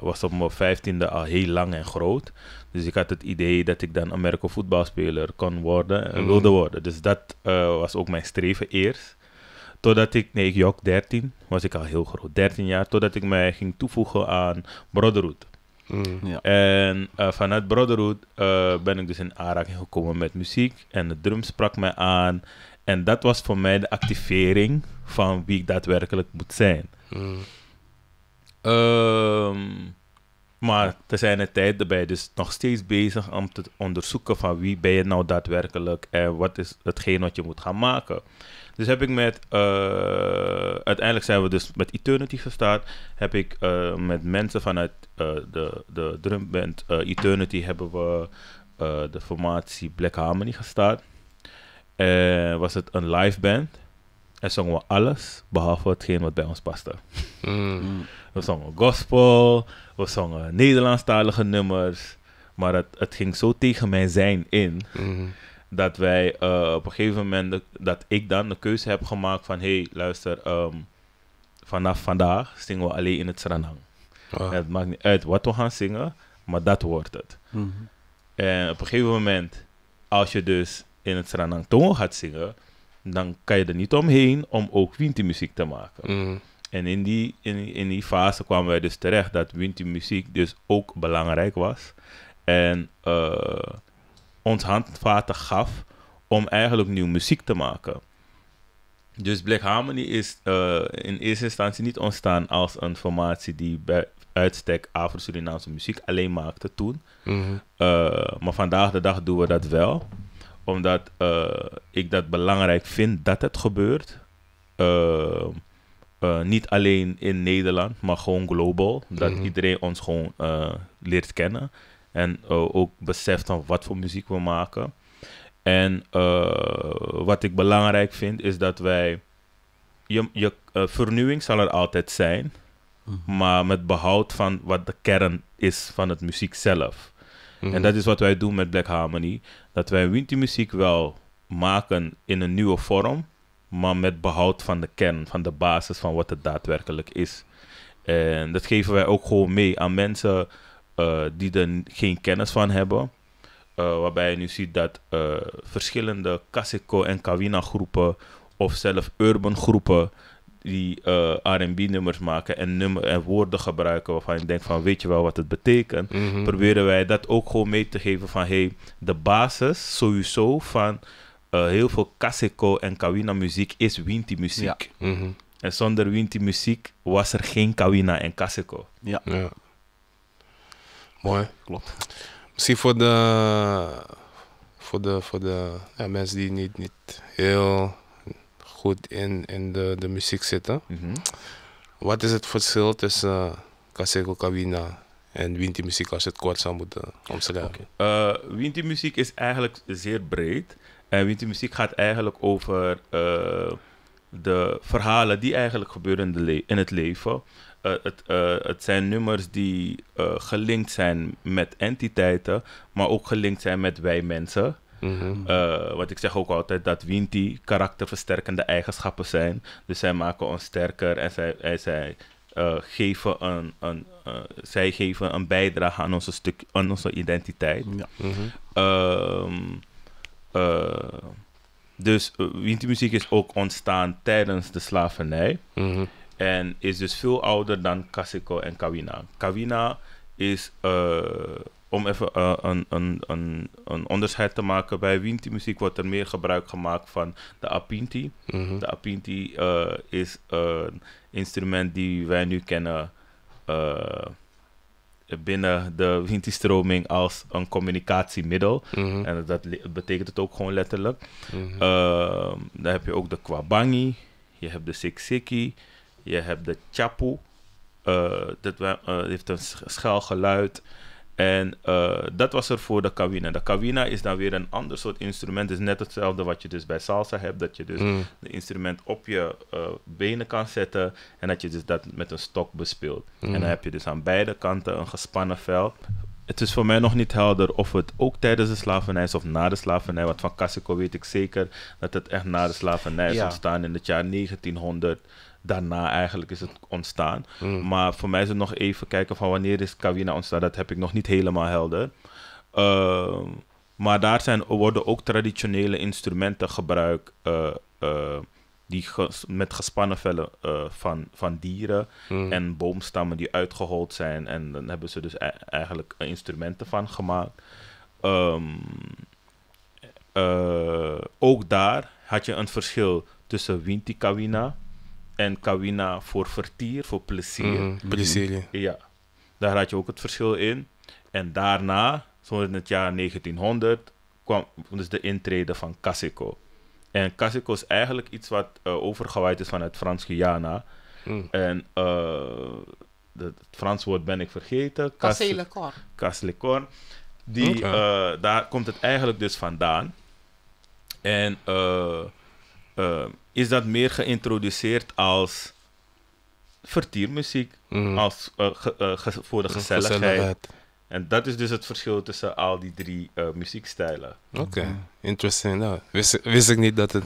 [SPEAKER 4] was op mijn vijftiende al heel lang en groot. Dus ik had het idee dat ik dan Amerika voetbalspeler kon worden en mhm. wilde worden. Dus dat was ook mijn streven eerst. Totdat ik, nee, ik jok 13, was ik al heel groot, 13 jaar. Totdat ik mij ging toevoegen aan Brotherhood. Mm. En eh, vanuit Brotherhood eh, ben ik dus in aanraking gekomen met muziek. En de drum sprak mij aan. En dat was voor mij de activering van wie ik daadwerkelijk moet zijn. Mm. Um, maar er zijn er tijd erbij, dus nog steeds bezig om te onderzoeken van wie ben je nou daadwerkelijk en wat is hetgeen wat je moet gaan maken. Dus heb ik met, eh, uiteindelijk zijn we dus met Eternity gestart, heb ik eh, met mensen vanuit eh, de, de drumband Eternity hebben we de formatie Black Harmony gestart. was het een live band en zongen we alles behalve hetgeen wat bij ons paste. Mm. Mm. We zongen gospel, we zongen Nederlandstalige nummers. Maar het, het ging zo tegen mijn zijn in. Mhm. Dat wij eh, op een gegeven moment, de, dat ik dan de keuze heb gemaakt van... Hé, hey, luister, um, vanaf vandaag zingen we alleen in het Sranang. Ah. Het maakt niet uit wat we gaan zingen, maar dat wordt het. Mhm. En op een gegeven moment, als je dus in het Sranang Tongo gaat zingen... Dan kan je er niet omheen om ook Winti-muziek te maken. Mhm. En in die, in, in die fase kwamen wij dus terecht dat Winti muziek dus ook belangrijk was. En eh, ons handvaten gaf om eigenlijk nieuw muziek te maken. Dus Black Harmony is eh, in eerste instantie niet ontstaan als een formatie die bij uitstek Afro-Surinaamse muziek alleen maakte toen. Mhm. Eh, maar vandaag de dag doen we dat wel, omdat ik dat belangrijk vind dat het gebeurt. Eh, niet alleen in Nederland, maar gewoon global. Dat mhm. iedereen ons gewoon eh, leert kennen. En eh, ook beseft van wat voor muziek we maken. En wat ik belangrijk vind is dat wij. Je, je vernieuwing zal er altijd zijn, mhm. maar met behoud van wat de kern is van het muziek zelf. En mhm. dat is wat wij doen met Black Harmony. Dat wij Winter muziek wel maken in een nieuwe vorm, maar met behoud van de kern, van de basis van wat het daadwerkelijk is. En dat geven wij ook gewoon mee aan mensen eh, die er geen kennis van hebben. Eh, waarbij je nu ziet dat eh, verschillende Kaseko en Kawina groepen of zelf urban groepen die R&B nummers maken en, nummer en woorden gebruiken waarvan je denkt van weet je wel wat het betekent. Mhm. Proberen wij dat ook gewoon mee te geven van hey, de basis sowieso van eh, heel veel casseco en Kawina muziek is Winti muziek. Mhm. En zonder Winti muziek was er geen Kawina en casseco. Ja. ja. Mooi. Klopt.
[SPEAKER 1] Misschien voor de, voor de, voor de mensen die niet, niet heel goed in, in de, de muziek zitten. Mhm. Wat is het verschil tussen uh, Kawina en Winti muziek als je het kort zou moeten omschrijven?
[SPEAKER 4] Okay. Eh, muziek is eigenlijk zeer breed. En gaat eigenlijk over eh, de verhalen die eigenlijk gebeuren in, de le in het leven. Eh, het, eh, het, zijn nummers die gelinkt zijn met entiteiten, maar ook gelinkt zijn met wij mensen. Mm wat ik zeg ook altijd, dat Winti karakterversterkende eigenschappen zijn. Dus zij maken ons sterker en zij, zij geven een, een zij geven een bijdrage aan onze stuk, aan onze identiteit. Ja. Ehm, eh, dus eh, muziek is ook ontstaan tijdens de slavernij. Mhm. En is dus veel ouder dan Cassico en Kawina. Kawina is, eh, om even een, een, een, een, onderscheid te maken, bij Winti wordt er meer gebruik gemaakt van de Apinti. Mhm. De Apinti is een instrument die wij nu kennen binnen de winti stroming als een communicatiemiddel. Mhm. En dat betekent het ook gewoon letterlijk. Mm dan heb je ook de Kwabangi, je hebt de Siksiki, je hebt de Chapu. Uh, dat eh, heeft een schel geluid. En eh, dat was er voor de kawina. De kawina is dan weer een ander soort instrument. Het is net hetzelfde wat je dus bij salsa hebt. Dat je dus het mm. instrument op je eh, benen kan zetten. En dat je dus dat met een stok bespeelt. Mm. En dan heb je dus aan beide kanten een gespannen vel. Het is voor mij nog niet helder of het ook tijdens de slavernij is of na de slavernij. Want van Cassico weet ik zeker dat het echt na de slavernij is ontstaan in het jaar 1900 daarna eigenlijk is het ontstaan. Hmm. Maar voor mij is het nog even kijken van wanneer is Kawina ontstaan. Dat heb ik nog niet helemaal helder. Ehm, maar daar zijn, worden ook traditionele instrumenten gebruikt. Eh, eh, die met gespannen vellen eh, van, van dieren hmm. en boomstammen die uitgehold zijn. En dan hebben ze dus e-, eigenlijk instrumenten van gemaakt. Ehm, ook daar had je een verschil tussen Winti Kawina en Kawina voor vertier, voor plezier. Mm, plezier, ja. Daar had je ook het verschil in. En daarna, zo in het jaar 1900, kwam dus de intrede van Casico. En Casico is eigenlijk iets wat uh, overgewaaid is vanuit Frans-Guyana. Mhm. En uh, de, het Frans woord ben ik vergeten. Caslecorn. Die, okay. Eh, daar komt het eigenlijk dus vandaan. En... eh eh, is dat meer geïntroduceerd als vertiermuziek, mhm. als, eh, eh, voor de gezelligheid. En dat is dus het verschil tussen al die drie muziekstijlen. Oké,
[SPEAKER 1] interessant. Nou, wist, ik niet dat het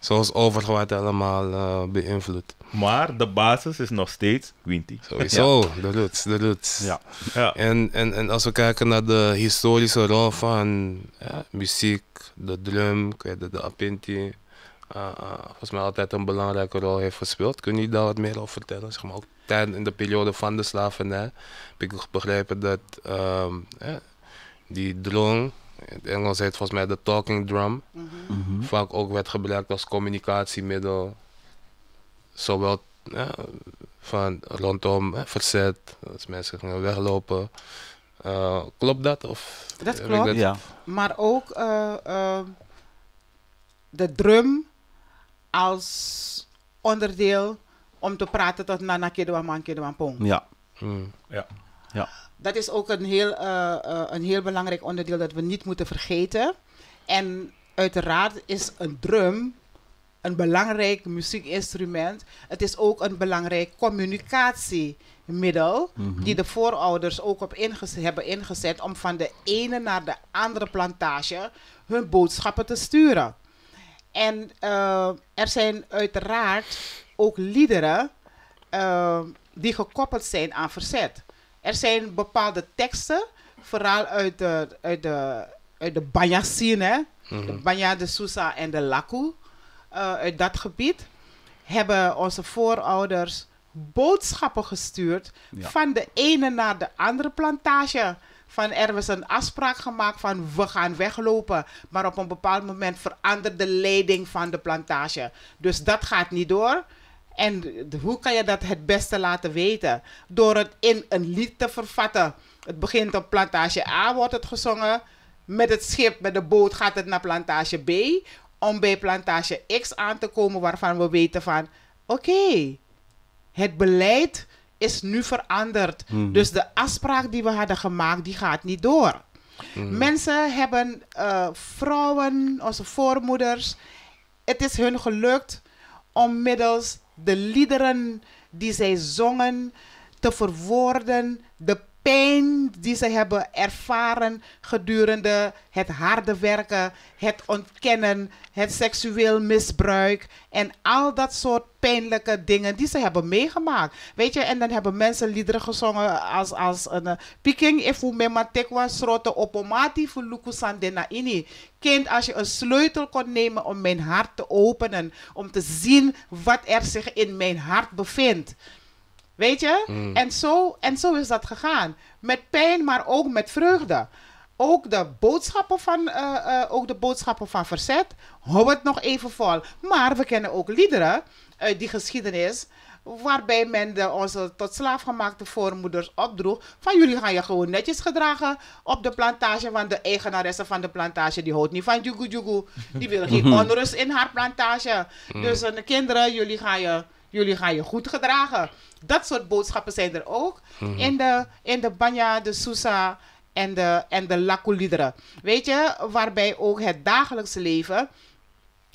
[SPEAKER 1] zoals overgewaaid allemaal beïnvloedt.
[SPEAKER 4] Maar de basis is nog steeds Quinty.
[SPEAKER 1] Zo, de roots, de roots. Ja.
[SPEAKER 4] ja. En, en, en als
[SPEAKER 1] we kijken naar de historische rol van ja, muziek, de drum, de, de apinti, eh, eh, volgens mij altijd een belangrijke rol heeft gespeeld. Kun je daar wat meer over vertellen? Zeg maar ook tijdens in de periode van de slavernij heb ik begrepen dat ehm, die dron, in het Engels heet volgens mij de talking drum, mhm. Mhm. vaak ook werd gebruikt als communicatiemiddel. Zowel van rondom verzet, als mensen gingen weglopen. Eh, klopt dat? Of dat klopt, ja.
[SPEAKER 2] Maar ook de drum als onderdeel om te praten tot Nana Kedwaman Kedwampong.
[SPEAKER 3] Ja. Mm, ja. ja.
[SPEAKER 2] Dat is ook een heel, eh, eh, een heel belangrijk onderdeel dat we niet moeten vergeten. En uiteraard is een drum een belangrijk muziekinstrument. Het is ook een belangrijk communicatiemiddel mhm. die de voorouders ook op hebben ingezet om van de ene naar de andere plantage hun boodschappen te sturen. En eh, er zijn uiteraard ook liederen eh, die gekoppeld zijn aan verzet. Er zijn bepaalde teksten, vooral uit de, uit de, uit de mm-hmm. de mhm. Banya, de Sousa en de Laku, eh, uit dat gebied, hebben onze voorouders boodschappen gestuurd van de ene naar de andere plantage van er was een afspraak gemaakt van we gaan weglopen. Maar op een bepaald moment verandert de leiding van de plantage. Dus dat gaat niet door. En hoe kan je dat het beste laten weten? Door het in een lied te vervatten. Het begint op plantage A, wordt het gezongen. Met het schip, met de boot gaat het naar plantage B. Om bij plantage X aan te komen waarvan we weten van... Oké, het beleid is nu veranderd. Mhm. Dus de afspraak die we hadden gemaakt, die gaat niet door. Mhm. Mensen hebben, eh, vrouwen, onze voormoeders, het is hun gelukt om middels de liederen die zij zongen te verwoorden, de pijn die ze hebben ervaren gedurende het harde werken, het ontkennen, het seksueel misbruik en al dat soort pijnlijke dingen die ze hebben meegemaakt. Weet je, en dan hebben mensen liederen gezongen als, als een eh, Peking ifu mematekwa srote opomati fuluku ini. Kind, als je een sleutel kon nemen om mijn hart te openen, om te zien wat er zich in mijn hart bevindt Weet je? Mm. En, zo, en zo is dat gegaan. Met pijn, maar ook met vreugde. Ook de boodschappen van, eh, eh, ook de boodschappen van verzet hou het nog even vol. Maar we kennen ook liederen uit die geschiedenis waarbij men de, onze tot slaaf gemaakte voormoeders opdroeg van jullie gaan je gewoon netjes gedragen op de plantage, want de eigenaresse van de plantage die houdt niet van jugu jugu. Die wil geen onrust in haar plantage. Mm. Dus de eh, kinderen, jullie gaan je jullie gaan je goed gedragen. Dat soort boodschappen zijn er ook mhm. in, de, in de Banya, de Sousa en de, en de Lakuliederen. Weet je, waarbij ook het dagelijks leven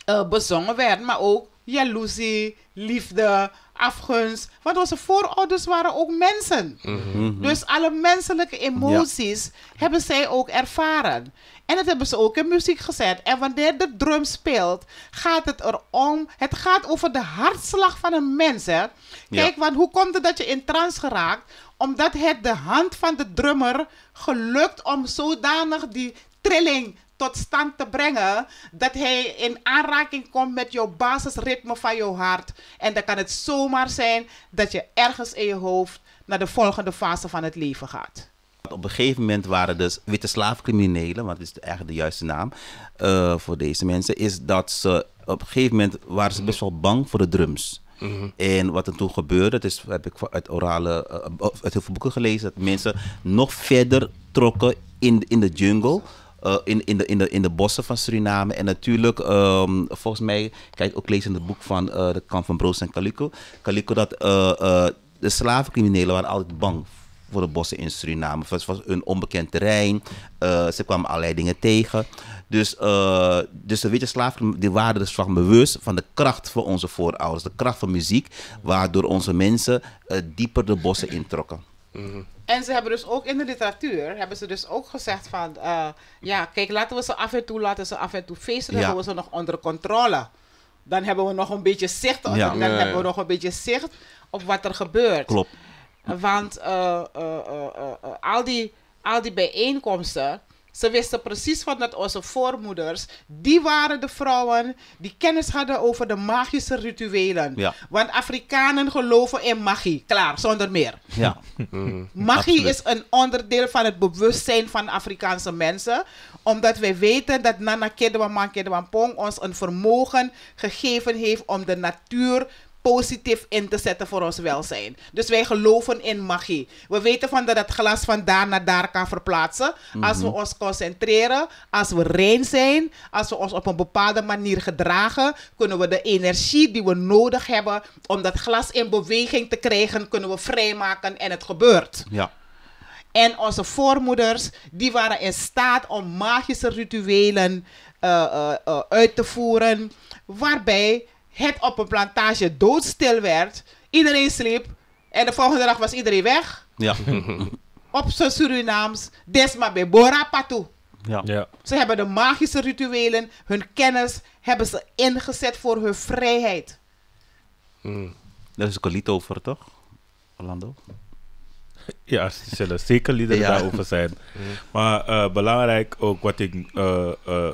[SPEAKER 2] eh, bezongen werd, maar ook jaloezie, liefde, afgunst. Want onze voorouders waren ook mensen. Mhm. Dus alle menselijke emoties hebben zij ook ervaren. En dat hebben ze ook in muziek gezet. En wanneer de drum speelt, gaat het erom. Het gaat over de hartslag van een mens. Hè? Kijk, want hoe komt het dat je in trance geraakt? Omdat het de hand van de drummer gelukt om zodanig die trilling tot stand te brengen dat hij in aanraking komt met jouw basisritme van jouw hart. En dan kan het zomaar zijn dat je ergens in je hoofd naar de volgende fase van het leven gaat.
[SPEAKER 3] Op een gegeven moment waren dus witte slaafcriminelen, want dat is eigenlijk de juiste naam eh, voor deze mensen, is dat ze op een gegeven moment waren ze best wel bang voor de drums. Mhm. En wat er toen gebeurde, is heb ik uit orale, eh, uit heel veel boeken gelezen, dat mensen nog verder trokken in, in de jungle eh, in, in, de, in, de, in de bossen van Suriname. En natuurlijk, ehm, volgens mij, kijk ook lezen in het boek van eh, de kamp van Broos en Calico. Calico dat eh, de slavencriminelen waren altijd bang voor de bossen in Suriname. Het was een onbekend terrein. ze kwamen allerlei dingen tegen. Dus, dus de witte slaven die waren dus van bewust van de kracht van onze voorouders. De kracht van muziek, waardoor onze mensen dieper de bossen introkken. Mhm.
[SPEAKER 2] En ze hebben dus ook in de literatuur, hebben ze dus ook gezegd van, eh, ja, kijk, laten we ze af en toe, laten ze af en toe feesten, dan hebben we ze nog onder controle. Dan hebben we nog een beetje zicht, dan hebben we nog een beetje zicht op wat er gebeurt. Klopt. Want eh, eh, al, die, al die bijeenkomsten, ze wisten precies wat dat onze voormoeders, die waren de vrouwen die kennis hadden over de magische rituelen. Want Afrikanen geloven in magie, klaar, zonder meer. Ja. Mm, magie is een onderdeel van het bewustzijn van Afrikaanse mensen, omdat wij weten dat Nana Kedwa Pong ons een vermogen gegeven heeft om de natuur positief in te zetten voor ons welzijn. Dus wij geloven in magie. We weten van dat het glas van daar naar daar kan verplaatsen. Als we mhm. ons concentreren, als we rein zijn, als we ons op een bepaalde manier gedragen, kunnen we de energie die we nodig hebben om dat glas in beweging te krijgen, kunnen we vrijmaken en het gebeurt. Ja. En onze voormoeders, die waren in staat om magische rituelen eh, eh, eh, uit te voeren, waarbij het op een plantage doodstil werd. Iedereen sliep en de volgende dag was iedereen weg. Ja. op zijn Surinaams, desma bebora patu. Ja. ja. Ze hebben de magische rituelen, hun kennis hebben ze ingezet voor hun vrijheid.
[SPEAKER 3] Mm. Daar is ook een lied over,
[SPEAKER 4] toch? Orlando? Ja, zullen zeker lieden daarover zijn. Hmm. Maar eh, belangrijk ook wat ik eh, eh,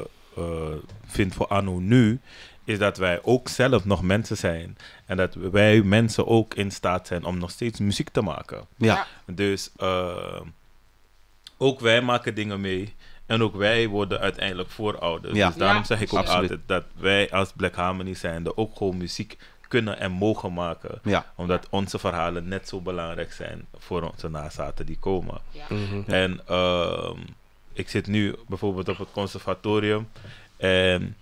[SPEAKER 4] vind voor Anno nu, is dat wij ook zelf nog mensen zijn. En dat wij mensen ook in staat zijn om nog steeds muziek te maken. Ja. Dus eh, ook wij maken dingen mee. En ook wij worden uiteindelijk voorouders. Ja. Dus daarom zeg ik ook altijd dat wij als Black Harmony zijnde ook gewoon muziek kunnen en mogen maken. Ja. Omdat onze verhalen net zo belangrijk zijn voor onze nazaten die komen. Ja. Mhm. Mhm. En ehm, ik zit nu bijvoorbeeld op het conservatorium. En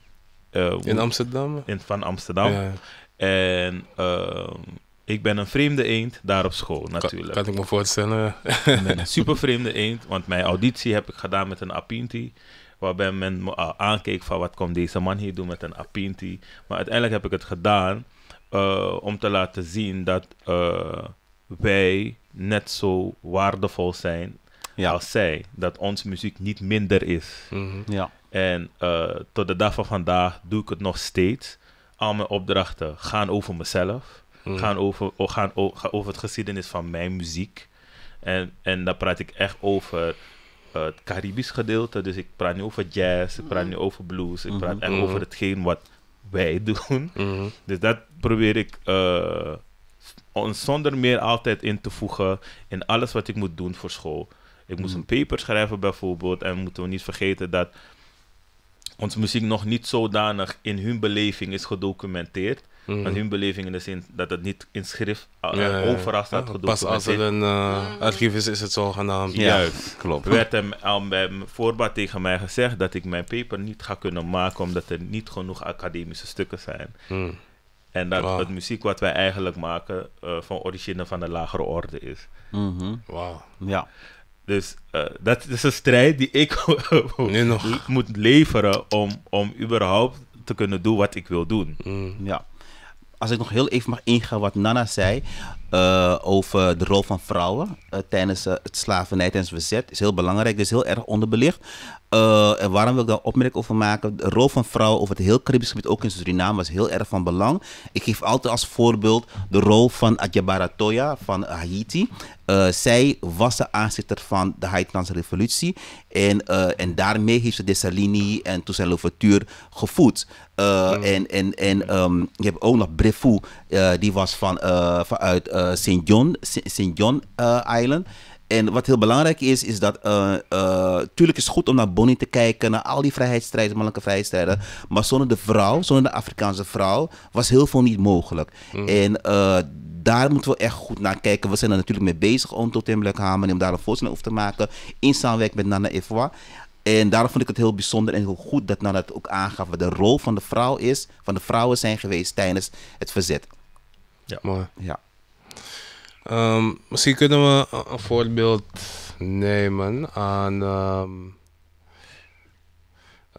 [SPEAKER 4] eh, in Amsterdam? In, van Amsterdam. Ja. En ehm, ik ben een vreemde eend daar op school, natuurlijk. Kan, kan ik me voorstellen. ik een super vreemde eend, want mijn auditie heb ik gedaan met een Apinti. Waarbij men me ah, aankeek van wat komt deze man hier doen met een Apinti. Maar uiteindelijk heb ik het gedaan eh, om te laten zien dat eh, wij net zo waardevol zijn als zij. Dat ons muziek niet minder is. Mhm. ja. En eh, tot de dag van vandaag doe ik het nog steeds. Al mijn opdrachten gaan over mezelf. Mm. Gaan, over, gaan, over het geschiedenis van mijn muziek. En, en dan praat ik echt over eh, het Caribisch gedeelte. Dus ik praat niet over jazz, ik praat niet mm. over blues. Ik praat mm echt over mm-hmm. hetgeen wat wij doen. Mm-hmm. Dus dat probeer ik uh, zonder meer altijd in te voegen in alles wat ik moet doen voor school. Ik moest mm. een paper schrijven bijvoorbeeld. En moeten we niet vergeten dat ons muziek nog niet zodanig in hun beleving is gedocumenteerd. Mm. hun beleving in de zin dat het niet in schrift eh, overal staat ja, Pas als er een eh, mhm. archief is, is het zogenaamd. Ja, Juist, klopt. werd hem al bij voorbaat tegen mij gezegd dat ik mijn paper niet ga kunnen maken omdat er niet genoeg academische stukken zijn. Mhm. En dat het muziek wat wij eigenlijk maken eh, van origine van de lagere orde is. Mm Wauw. Ja. Dus eh, dat is een strijd die ik moet leveren om, om überhaupt te kunnen
[SPEAKER 3] doen wat ik wil doen. Mm. Ja. Als ik nog heel even mag ingaan wat Nana zei. Eh, over de rol van vrouwen eh, tijdens eh, het slavernij, tijdens het verzet. is heel belangrijk, dus heel erg onderbelicht. en waarom wil ik daar opmerking over maken? De rol van vrouwen over het heel Caribisch gebied, ook in Suriname, was heel erg van belang. Ik geef altijd als voorbeeld de rol van Adjabara Toya van Haiti. zij was de aanzitter van de Haitianse revolutie. En, en daarmee heeft ze Dessalini en Toussaint Louverture gevoed. Mm. En, en, en um, je hebt ook nog Brefou eh, die was van, eh, vanuit uh, eh, St. John, St. John Island. En wat heel belangrijk is, is dat. tuurlijk is het goed om naar Bonnie te kijken, naar al die vrijheidsstrijders, mannelijke vrijstrijden. Maar zonder de vrouw, zonder de Afrikaanse vrouw, was heel veel niet mogelijk. Mm. En daar moeten we echt goed naar kijken. We zijn er natuurlijk mee bezig om tot in om daar een voorstel over te maken. In samenwerking met Nana Ifwa. En daarom vond ik het heel bijzonder en heel goed dat het ook aangaf wat de rol van de vrouw is, van de vrouwen zijn geweest tijdens het verzet. Ja, mooi. Ja.
[SPEAKER 1] Ehm, misschien kunnen we een voorbeeld nemen aan ehm,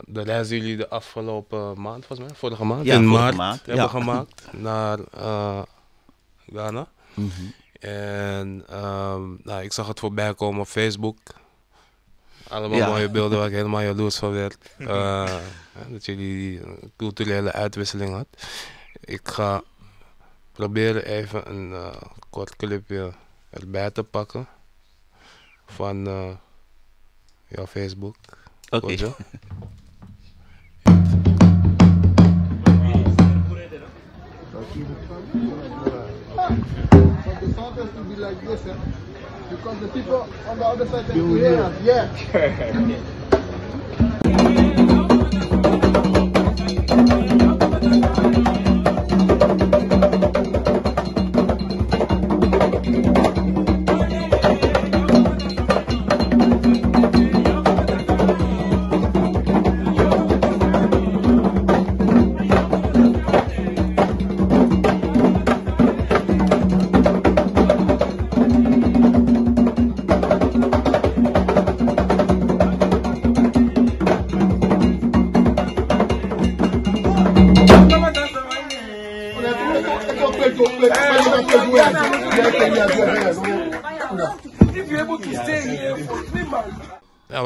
[SPEAKER 1] de reis die jullie de afgelopen maand, volgens mij, vorige maand, ja, in maart, maand. hebben gemaakt naar uh, Ghana. Mm En ehm, nou, ik zag het voorbij komen op Facebook. Allemaal mooie beelden waar ik helemaal jaloers van werd. Eh, dat jullie culturele uitwisseling had. Ik ga proberen even een eh, kort clipje erbij te pakken. Van uh, jouw Facebook. Oké. Okay.
[SPEAKER 2] because the people on the other side can hear us. Yeah.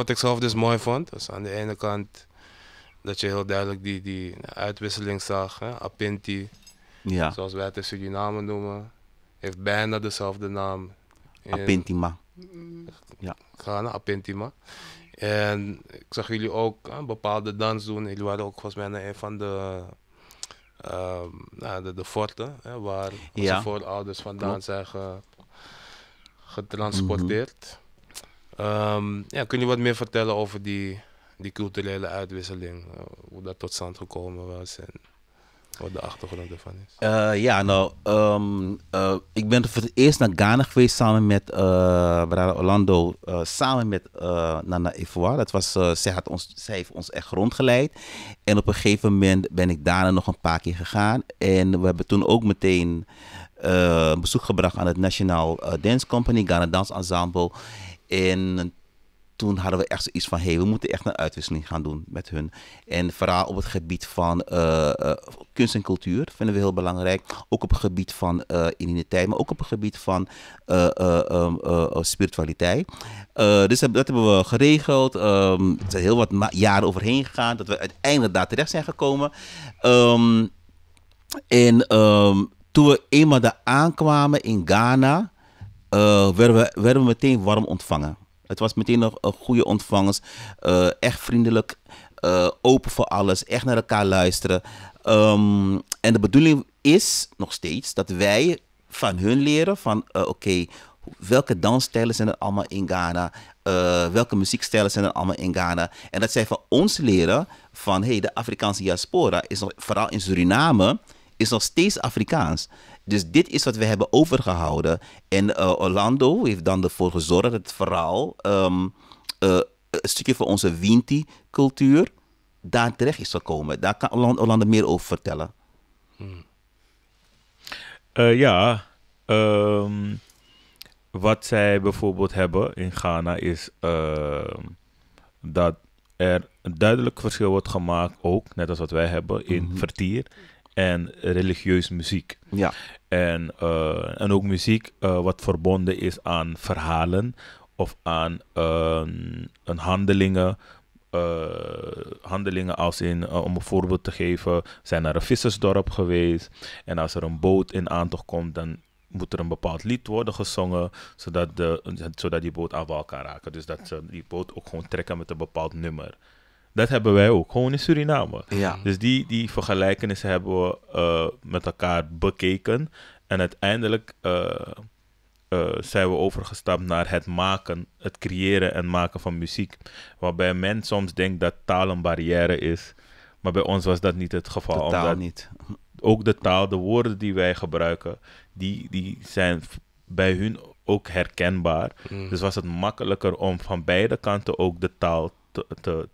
[SPEAKER 1] wat ik zelf dus mooi vond, was aan de ene kant dat je heel duidelijk die, die nou, uitwisseling zag. Hè? Apinti, ja. zoals wij het in Suriname noemen, heeft bijna dezelfde naam. Apintima. Mm. Ja. Ghana, Apintima. En ik zag jullie ook een bepaalde dans doen. Jullie waren ook volgens mij een van de, ehm, nou, de, de forten, hè, waar onze voorouders vandaan Klopt. zijn getransporteerd. Mhm. Ehm, ja, kun je wat meer vertellen over die, die culturele uitwisseling? Eh, hoe dat tot stand gekomen was en wat de achtergrond ervan is?
[SPEAKER 3] Eh, ja, nou, ehm, eh, ik ben voor het eerst naar Ghana geweest samen met Brada Orlando, samen met Nana Ivoire. Dat was, zij, had ons, zij heeft ons echt rondgeleid. En op een gegeven moment ben ik daarna nog een paar keer gegaan. En we hebben toen ook meteen bezoek gebracht aan het National Dance Company, Ghana Dance Ensemble. En toen hadden we echt zoiets van: hey, we moeten echt een uitwisseling gaan doen met hun. En vooral op het gebied van eh, eh, kunst en cultuur vinden we heel belangrijk. Ook op het gebied van eh, identiteit, maar ook op het gebied van ehm, spiritualiteit. dus dat, hebben we geregeld. Het ehm, zijn heel wat jaren overheen gegaan dat we uiteindelijk daar terecht zijn gekomen. Ehm, en toen we eenmaal daar aankwamen in Ghana eh, werden, we, werden we meteen warm ontvangen. Het was meteen nog een goede ontvangst. Eh, echt vriendelijk. Eh, open voor alles. Echt naar elkaar luisteren. Ehm, en de bedoeling is nog steeds dat wij van hun leren van oké, welke dansstijlen zijn er allemaal in Ghana? welke muziekstijlen zijn er allemaal in Ghana? En dat zij van ons leren van hey, de Afrikaanse diaspora is nog, vooral in Suriname, is nog steeds Afrikaans. Dus dit is wat we hebben overgehouden. En eh, Orlando heeft dan ervoor gezorgd dat het verhaal, ehm, eh, een stukje van onze Winti-cultuur, daar terecht is gekomen. Daar kan Orlando, meer over vertellen. Hmm. Eh, ja, ehm,
[SPEAKER 4] wat zij bijvoorbeeld hebben in Ghana is ehm, dat er een duidelijk verschil wordt gemaakt, ook net als wat wij hebben, in mhm. vertier en religieuze muziek. Ja. En, eh, en ook muziek eh, wat verbonden is aan verhalen of aan, uh, handelingen. Eh, handelingen als in, om een voorbeeld te geven, zijn naar een vissersdorp geweest. En als er een boot in aantocht komt, dan moet er een bepaald lied worden gezongen, zodat, de, zodat die boot aan wal kan raken. Dus dat ze die boot ook gewoon trekken met een bepaald nummer. Dat hebben wij ook, gewoon in Suriname. Ja. Dus die, die vergelijkenissen hebben we eh, met elkaar bekeken. En uiteindelijk eh, eh, zijn we overgestapt naar het maken, het creëren en maken van muziek. Waarbij men soms denkt dat taal een barrière is. Maar bij ons was dat niet het geval. taal niet. Ook de taal, de woorden die wij gebruiken, die, die zijn bij hun ook herkenbaar. Mm. Dus was het makkelijker om van beide kanten ook de
[SPEAKER 3] taal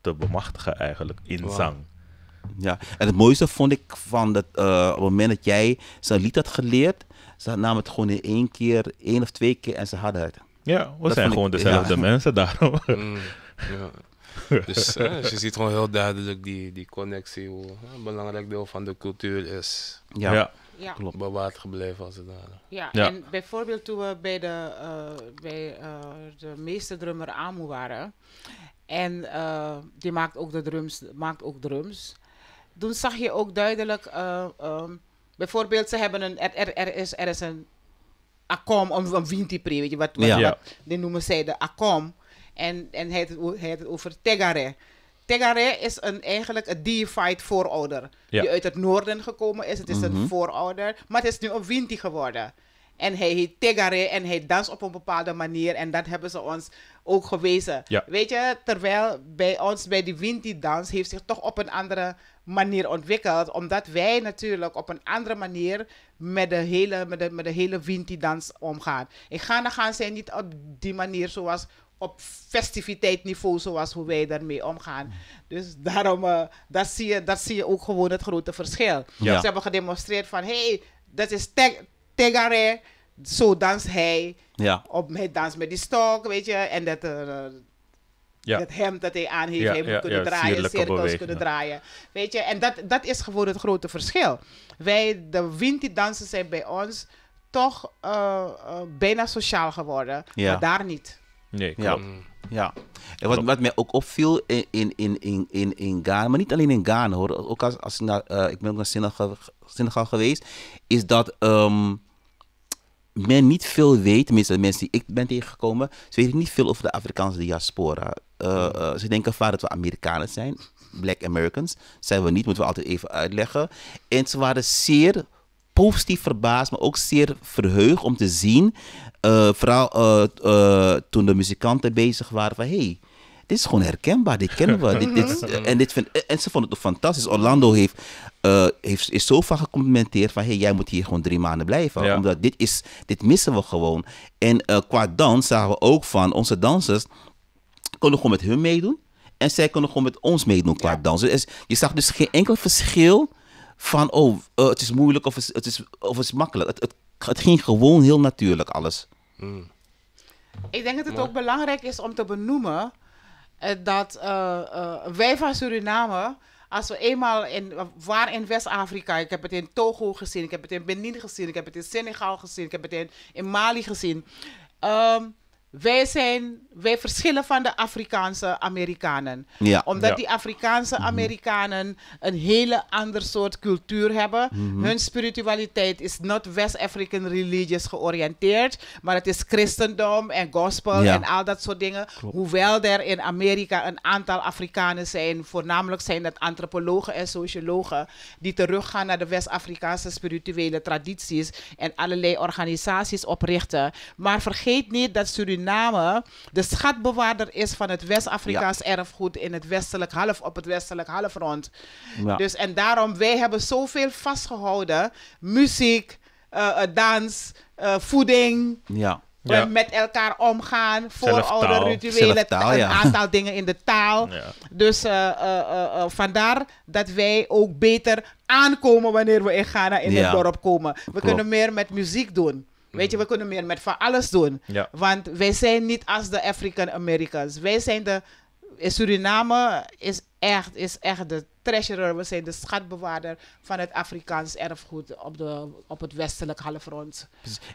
[SPEAKER 3] te, bemachtigen eigenlijk in zang. Ja, en het mooiste vond ik van dat eh, op het moment dat jij zijn lied had geleerd, ze namen het gewoon in één keer, één of twee keer en ze hadden het. Ja, we zijn gewoon dezelfde mensen daarom. Mm, ja. Dus,
[SPEAKER 1] eh, je ziet gewoon heel duidelijk die, die connectie, hoe eh, een belangrijk deel van de cultuur is. Ja, ja. klopt. Bewaard gebleven als het ware. Ja, en
[SPEAKER 2] bijvoorbeeld toen we bij de, uh, bij, de meeste drummer Amu waren en eh, die maakt ook de drums. Maakt ook drums. Toen zag je ook duidelijk, eh, ehm, bijvoorbeeld, ze hebben een. Er, er, er, is, er is een akom, een, een wintipre, weet je wat, ja. Die noemen zij de akom. En, en hij, het, het over Tegare. Tegare is een, eigenlijk een deified voorouder. Die uit het noorden gekomen is. Het is een mhm. voorouder. Maar het is nu een Winti geworden. En hij heet Tegare en hij danst op een bepaalde manier. En dat hebben ze ons ook gewezen. Weet je, terwijl bij ons, bij die Winti-dans, heeft zich toch op een andere manier ontwikkeld. Omdat wij natuurlijk op een andere manier met de hele, met de, met de hele Winti-dans omgaan. In Ghana gaan zij niet op die manier zoals op festiviteitniveau, zoals hoe wij daarmee omgaan. Dus daarom, eh, dat, zie je, dat zie je ook gewoon het grote verschil. Ze hebben gedemonstreerd van, hey, dat is Tegare, zo danst hij. Op, hij danst met die stok, weet je. En dat, uh, ja. dat hem dat hij aan heeft, ja, hij moet ja, kunnen draaien, cirkels bewegen, kunnen draaien. Weet je, en dat, dat is gewoon het grote verschil. Wij, de winti dansen zijn bij ons toch eh, eh, bijna sociaal geworden, maar daar niet.
[SPEAKER 3] Nee, klopt. Ja. En wat, wat mij ook opviel in, in, in, in, in, in Ghana, maar niet alleen in Ghana hoor, ook als, als ik, naar, ik ben ook naar Senegal, Senegal geweest, is dat ehm, men niet veel weet, tenminste de mensen die ik ben tegengekomen, ze weten niet veel over de Afrikaanse diaspora. Eh, hmm. eh, ze denken vaak dat we Amerikanen zijn, Black Americans. Zijn we niet, moeten we altijd even uitleggen. En ze waren zeer positief verbaasd, maar ook zeer verheugd om te zien, eh, vooral toen de muzikanten bezig waren van hey, dit is gewoon herkenbaar, dit kennen we. dit, mm-hmm. en, dit vind, en ze vonden het ook fantastisch. Orlando heeft, eh, heeft, is zo vaak gecomplimenteerd van, hey, jij moet hier gewoon drie maanden blijven. Omdat dit, is, dit missen we gewoon. En eh, qua dans zagen we ook van, onze dansers konden gewoon met hun meedoen. En zij konden gewoon met ons meedoen qua dansen. Dus, je zag dus geen enkel verschil van, oh, eh, het is moeilijk of het is, het is, of het is makkelijk. Het, het, ging gewoon heel natuurlijk alles. Mm.
[SPEAKER 2] Ik denk dat het ook belangrijk is om te benoemen eh, dat eh, eh, wij van Suriname als we eenmaal in, waar in West-Afrika, ik heb het in Togo gezien, ik heb het in Benin gezien, ik heb het in Senegal gezien, ik heb het in, Mali gezien. Um, wij, zijn, wij verschillen van de Afrikaanse Amerikanen. Ja, Omdat die Afrikaanse mhm. Amerikanen een hele ander soort cultuur hebben. Mhm. Hun spiritualiteit is not West African religious georiënteerd, maar het is christendom en gospel en al dat soort dingen. Hoewel er in Amerika een aantal Afrikanen zijn, voornamelijk zijn dat antropologen en sociologen, die teruggaan naar de West-Afrikaanse spirituele tradities en allerlei organisaties oprichten. Maar vergeet niet dat Suriname name de schatbewaarder is van het West-Afrikaans erfgoed in het westelijk half, op het westelijk halfrond. Ja. Dus en daarom, wij hebben zoveel vastgehouden. Muziek, eh, eh, dans, eh, voeding.
[SPEAKER 3] Ja. Ja. met
[SPEAKER 2] elkaar omgaan, voor rituelen, taal, ja. een aantal dingen in de taal. Dus uh, uh, vandaar dat wij ook beter aankomen wanneer we in Ghana in het dorp komen. We kunnen meer met muziek doen. Mhm. Weet je, we kunnen meer met van alles doen. Want wij zijn niet als de African Americans. Wij zijn de. Suriname is echt, is echt de treasurer, we zijn de schatbewaarder van het Afrikaans erfgoed op, de, op het westelijk halfrond.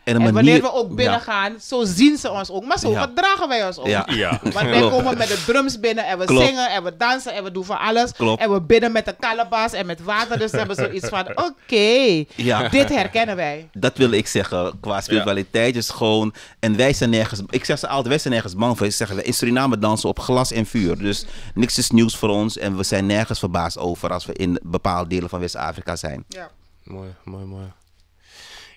[SPEAKER 3] en, wanneer we ook binnen
[SPEAKER 2] gaan, zo zien ze ons ook. Maar zo verdragen wij ons ook. Ja. Want wij komen met de drums binnen en we zingen en we dansen en we doen van alles. En we bidden met de kalabas en met water. Dus hebben ze zoiets van, oké, dit herkennen wij.
[SPEAKER 3] Dat wil ik zeggen, qua spiritualiteit is gewoon... En wij zijn nergens... Ik zeg ze altijd, wij zijn nergens bang voor. Ik zeg, in Suriname dansen op glas en vuur. Dus niks is nieuws voor ons en we zijn nergens verbaasd over als we in bepaalde delen van West-Afrika zijn. Ja.
[SPEAKER 1] Mooi, mooi, mooi.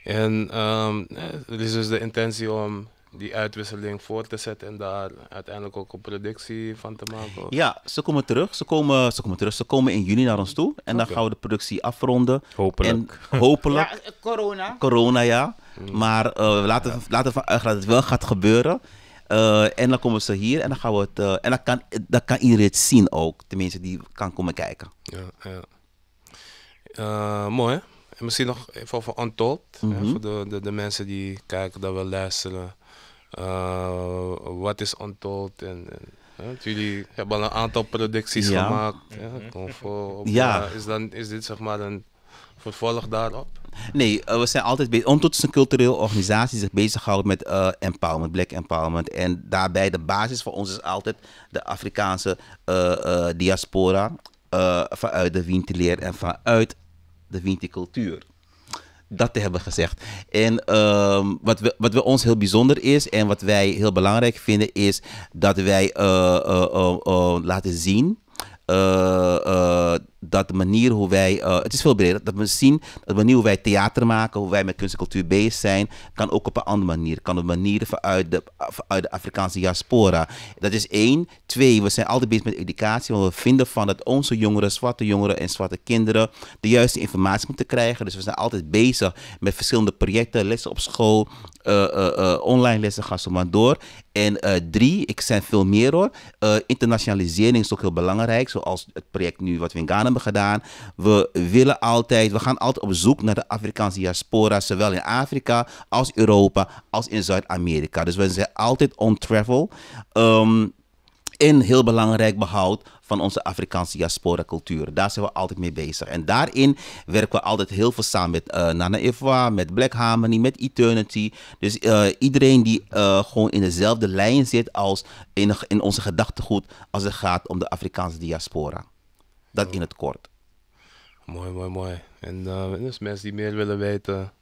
[SPEAKER 1] En um, is dus de intentie om die uitwisseling voor te zetten en daar uiteindelijk ook een productie van te
[SPEAKER 3] maken? Ja, ze komen terug. Ze komen, ze komen terug. Ze komen in juni naar ons toe en dan gaan we de productie afronden. Hopelijk. En hopelijk. Ja, corona. Corona, ja. Mm. Maar eh, laten, ja. laten ervan eh, het wel gaat gebeuren. Eh, en dan komen ze hier en dan gaan we het. Eh, en dan kan, dat kan iedereen het zien ook. De mensen die kan komen kijken.
[SPEAKER 1] Ja, ja. Eh, mooi. Hè? En misschien nog even over Untold. Mhm. Voor de, de, de, mensen die kijken, dat we luisteren. wat is Untold? En, en jullie hebben al een aantal producties gemaakt. Mhm. Ja, voor, ja. is, dan, is dit zeg maar een vervolg daarop?
[SPEAKER 3] Nee, eh, we zijn altijd bezig. is een culturele organisatie die zich bezighoudt met eh, empowerment, black empowerment. En daarbij de basis voor ons is altijd de Afrikaanse eh, diaspora vanuit de winterleer en vanuit de wintercultuur. Dat te hebben gezegd. En ehm, wat, we, wat we ons heel bijzonder is en wat wij heel belangrijk vinden, is dat wij laten zien eh, eh, dat de manier hoe wij, eh, het is veel breder, dat we zien dat de manier hoe wij theater maken, hoe wij met kunst en cultuur bezig zijn, kan ook op een andere manier. Kan op manieren vanuit de, vanuit de Afrikaanse diaspora. Dat is één. Twee, we zijn altijd bezig met educatie, want we vinden van dat onze jongeren, zwarte jongeren en zwarte kinderen, de juiste informatie moeten krijgen. Dus we zijn altijd bezig met verschillende projecten, lessen op school, eh, eh, eh, online lessen gaan zo maar door. En drie, ik zijn veel meer hoor. internationalisering is ook heel belangrijk, zoals het project nu wat we in Ghana hebben gedaan. We willen altijd, we gaan altijd op zoek naar de Afrikaanse diaspora, zowel in Afrika als Europa als in Zuid-Amerika. Dus we zijn altijd on travel. Ehm, en heel belangrijk behoud van onze Afrikaanse diaspora cultuur. Daar zijn we altijd mee bezig. En daarin werken we altijd heel veel samen met eh, Nana Eva, met Black Harmony, met Eternity. Dus eh, iedereen die eh, gewoon in dezelfde lijn zit als in, onze gedachtegoed als het gaat om de Afrikaanse diaspora. Dat in het kort. Mooi, mooi, mooi.
[SPEAKER 1] En dus mensen die meer willen weten,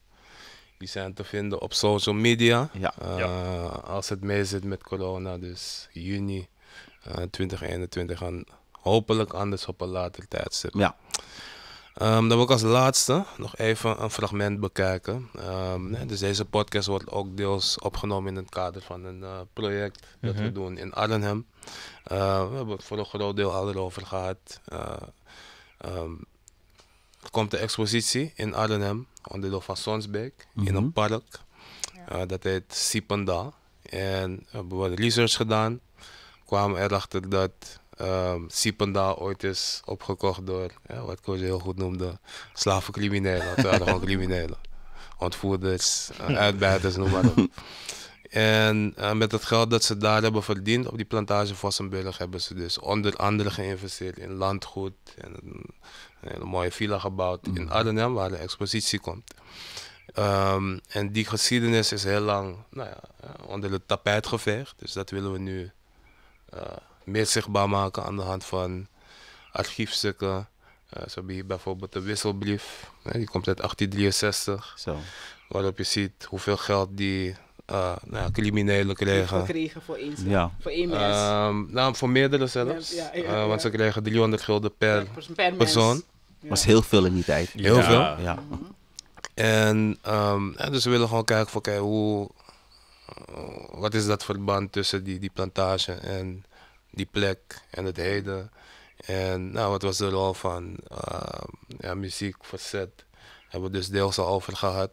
[SPEAKER 1] die zijn te vinden op social media. ja. Als het mee zit met corona, dus juni 2021 eh, en hopelijk anders op een later tijdstip. Ja. Ehm, dan wil ik als laatste nog even een fragment bekijken. Ehm, dus deze podcast wordt ook deels opgenomen in het kader van een eh, project dat we mhm. doen in Arnhem. Uh, we hebben het voor een groot deel al erover gehad. Ehm, er komt de expositie in Arnhem, onderdeel van Sonsbeek, in een mhm. park. dat heet Sipenda En we hebben research gedaan kwamen erachter eh, dat um, Siependaal ooit is opgekocht door, eh, wat Koos heel goed noemde, slavencriminelen. Het waren gewoon criminelen. Ontvoerders, eh, uitbuiters, noem maar op. En met het geld dat ze daar hebben verdiend op die plantage Vossenburg hebben ze dus onder andere geïnvesteerd in landgoed en een, hele mooie villa gebouwd in mm. Arnhem waar de expositie komt. Ehm, en die geschiedenis is heel lang nou ja, onder het tapijt geveegd, dus dat willen we nu eh, meer zichtbaar maken aan de hand van archiefstukken. Uh, zo heb bijvoorbeeld de wisselbrief, die komt uit 1863. Zo. Waarop je ziet hoeveel geld die uh, nou, criminelen kregen. voor één, ja. voor één mens. Ehm, nou, voor meerdere
[SPEAKER 2] zelfs. Ja, want ze
[SPEAKER 1] kregen 300 gulden per, per persoon.
[SPEAKER 2] Dat
[SPEAKER 3] was heel veel in die tijd. Heel veel. Ja. Mhm.
[SPEAKER 1] En ehm, dus we willen gewoon kijken van, oké, hoe wat is dat verband tussen die, die plantage en die plek en het heden? En nou, wat was de rol van ehm, ja, muziek, facet? Hebben we dus deels al over gehad.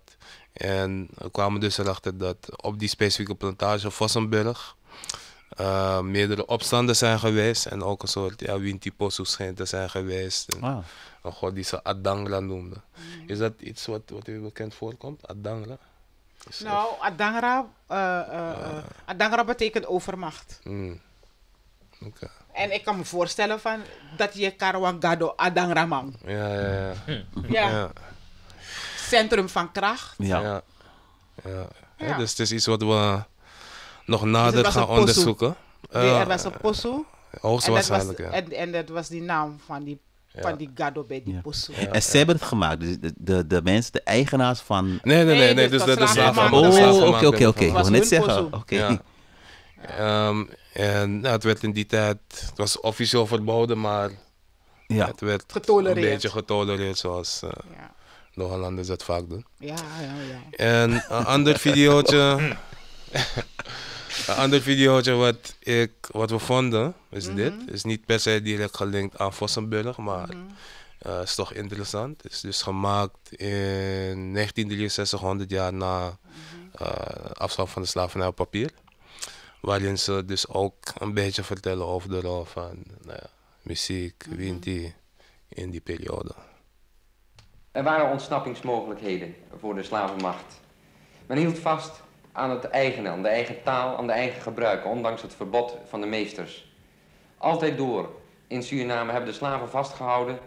[SPEAKER 1] En we kwamen dus erachter dat op die specifieke plantage Vossenburg uh, meerdere opstanden zijn geweest. En ook een soort ja, Wintiposu schijnt te zijn geweest. En, ah. Een god die ze Adangra noemde. Mm. Is dat iets wat, wat u bekend voorkomt? Adangra?
[SPEAKER 2] nou, Adangra, eh, eh, eh, Adangra betekent overmacht. Hmm. En ik kan me voorstellen van dat je Karwangado Adangramang.
[SPEAKER 1] Ja, ja, hm. ja. ja.
[SPEAKER 2] Centrum van kracht.
[SPEAKER 1] Ja. ja. dus het is iets wat we nog dus nader gaan onderzoeken. Nee, er was een posso.
[SPEAKER 2] En, en dat was die naam van die van die gado bij die posso. En ze hebben het
[SPEAKER 3] gemaakt, dus de, de, de mensen, de eigenaars van... Nee, nee, nee, nee, dus, dus dat is slaven. Oh, oké, oké, oké. Ik wil net zeggen, oké.
[SPEAKER 1] Ehm, en nou, het werd in die tijd, het was officieel verboden, maar ja. het werd een beetje getolereerd zoals uh, ja. de Hollanders dat vaak doen.
[SPEAKER 2] Ja, ja, ja.
[SPEAKER 1] En een ander videootje. Een ander videootje wat, ik, wat we vonden is mhm. dit. Is niet per se direct gelinkt aan Vossenburg, maar mm is toch interessant. Het is dus gemaakt in 1963, 100 jaar na mm van de slavernij papier. Waarin ze dus ook een beetje vertellen over de rol van nou ja, muziek, mhm. winti in die periode.
[SPEAKER 3] Er waren ontsnappingsmogelijkheden voor de slavenmacht. Men hield vast aan het eigene, aan de eigen taal, aan de eigen gebruiken, ondanks het verbod van de meesters. Altijd door in Suriname hebben de slaven vastgehouden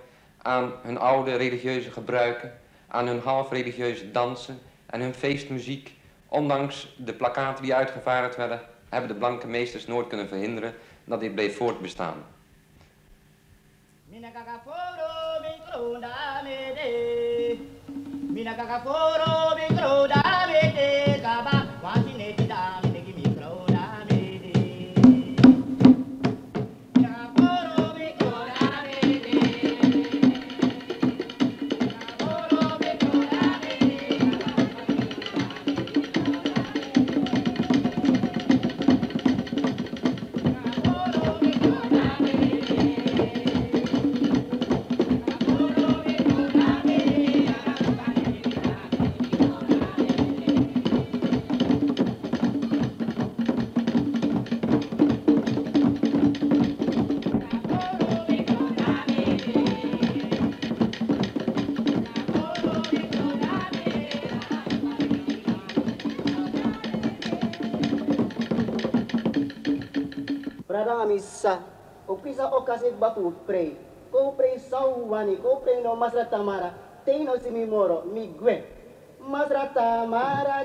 [SPEAKER 3] aan hun oude religieuze gebruiken, aan hun half-religieuze dansen en hun feestmuziek. Ondanks de plakaten die uitgevaardigd werden, hebben de blanke meesters nooit kunnen verhinderen dat dit bleef voortbestaan.
[SPEAKER 2] visa okasi baku prei. Ko prei wanneer ko prei no masra tamara. si mi simimoro, mi gue. Masra tamara,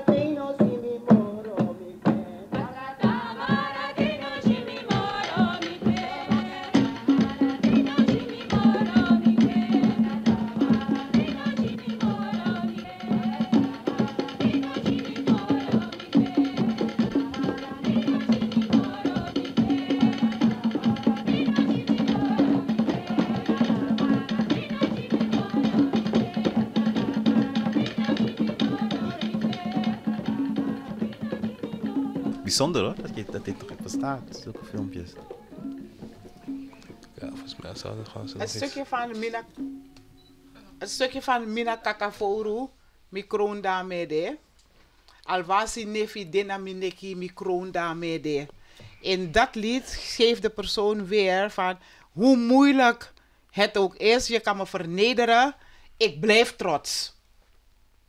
[SPEAKER 3] bijzonder hoor, dat, dit toch dit bestaat, zulke filmpjes. Ja, volgens mij zou gewoon Een stukje
[SPEAKER 2] van Mina... Een stukje van Mina Kakaforu, microon daarmee Alwasi nefi denamineki microon daarmee In dat lied geeft de persoon weer van hoe moeilijk het ook is, je kan me vernederen, ik blijf trots.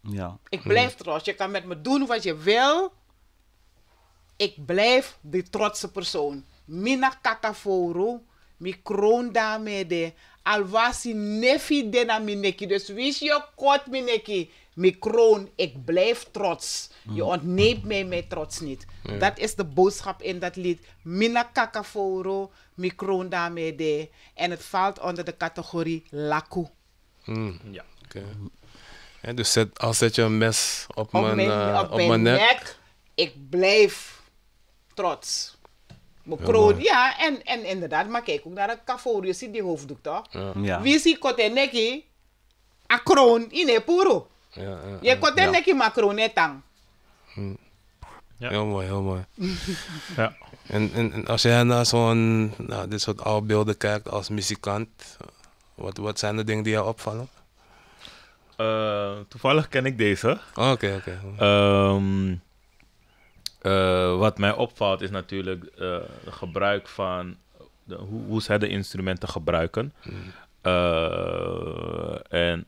[SPEAKER 2] Ja. Ik blijf hmm. trots. Je kan met me doen wat je wil. Ik blijf de trotse persoon. Mina kakaforo, mi kroon daarmee de. Al was hij nefi dena mineki. Dus is je kort mineki. Mi ik blijf trots. Je mm. ontneemt mij mijn trots niet. Dat is de boodschap in dat lied. Mina kakaforo, mi daarmee de. En het valt onder de categorie laku.
[SPEAKER 1] Mm. Ja. dus als zet je een mes op, mijn, op, mijn, eh,
[SPEAKER 2] nek, ik blijf trots. ja, en, en inderdaad, maar kijk ook naar een kavoor. Je ziet die hoofddoek toch? Ja. ja. Wie ziet kroon in puro. Ja, je kote ja. maar kroon hm.
[SPEAKER 1] Ja. Heel mooi, heel mooi. ja. en, en, als jij naar zo'n, nou, dit soort oude beelden kijkt als muzikant, wat, wat zijn de dingen die jou opvallen?
[SPEAKER 4] Eh, toevallig ken ik deze. Oh, oké, oké. Ehm, eh, wat mij opvalt is natuurlijk eh, het gebruik van hoe, hoe, zij de instrumenten gebruiken. Eh, en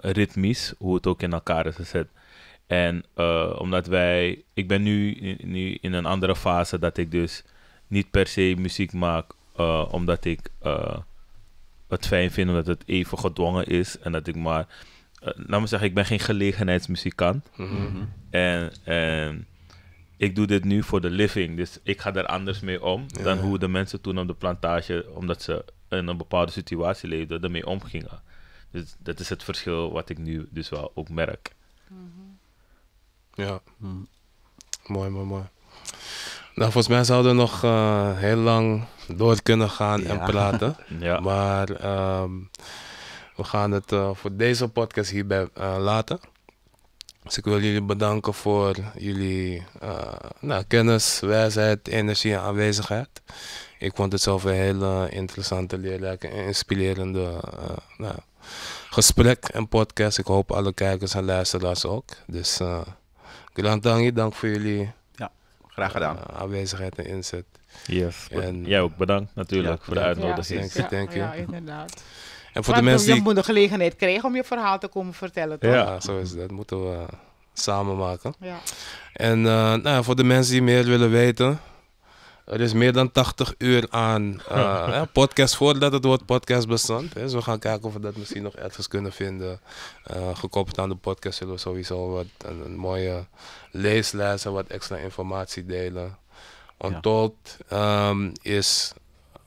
[SPEAKER 4] ritmisch, hoe het ook in elkaar is gezet. En omdat wij, ik ben nu, nu in een andere fase dat ik dus niet per se muziek maak omdat ik het fijn vind, omdat het even gedwongen is en dat ik maar, laat me zeggen, ik ben geen gelegenheidsmuzikant. Mhm. En. en ik doe dit nu voor de living, dus ik ga er anders mee om dan hoe de mensen toen op de plantage, omdat ze in een bepaalde situatie leefden, ermee omgingen. Dus dat is het verschil wat ik nu dus wel ook merk. Ja, mooi, mooi, mooi.
[SPEAKER 1] Nou, volgens mij zouden we nog eh, heel lang door kunnen gaan en praten. ja. Maar ehm, we gaan het eh, voor deze podcast hierbij eh, laten. Dus ik wil jullie bedanken voor jullie eh, nou, kennis, wijsheid, energie en aanwezigheid. Ik vond het zelf een hele interessante, leerlijke, en inspirerende eh, nou, gesprek en podcast. Ik hoop alle kijkers en luisteraars ook. Dus uh, eh, dank, dank voor jullie ja, graag gedaan. aanwezigheid en inzet. Yes. En, Jij ook bedankt natuurlijk voor de uitnodiging. Ja, inderdaad. En voor de mensen je moet
[SPEAKER 2] de gelegenheid krijgen om je verhaal te komen vertellen. Toch? Ja,
[SPEAKER 1] zo is het. Dat moeten we eh, samen maken. Ja. En eh, nou, voor de mensen die meer willen weten, er is meer dan 80 uur aan uh, podcast voordat het woord podcast bestond. Dus we gaan kijken of we dat misschien nog ergens kunnen vinden. gekoppeld aan de podcast zullen we sowieso wat, een, mooie leeslijst en wat extra informatie delen. Ontold ja. Ehm, is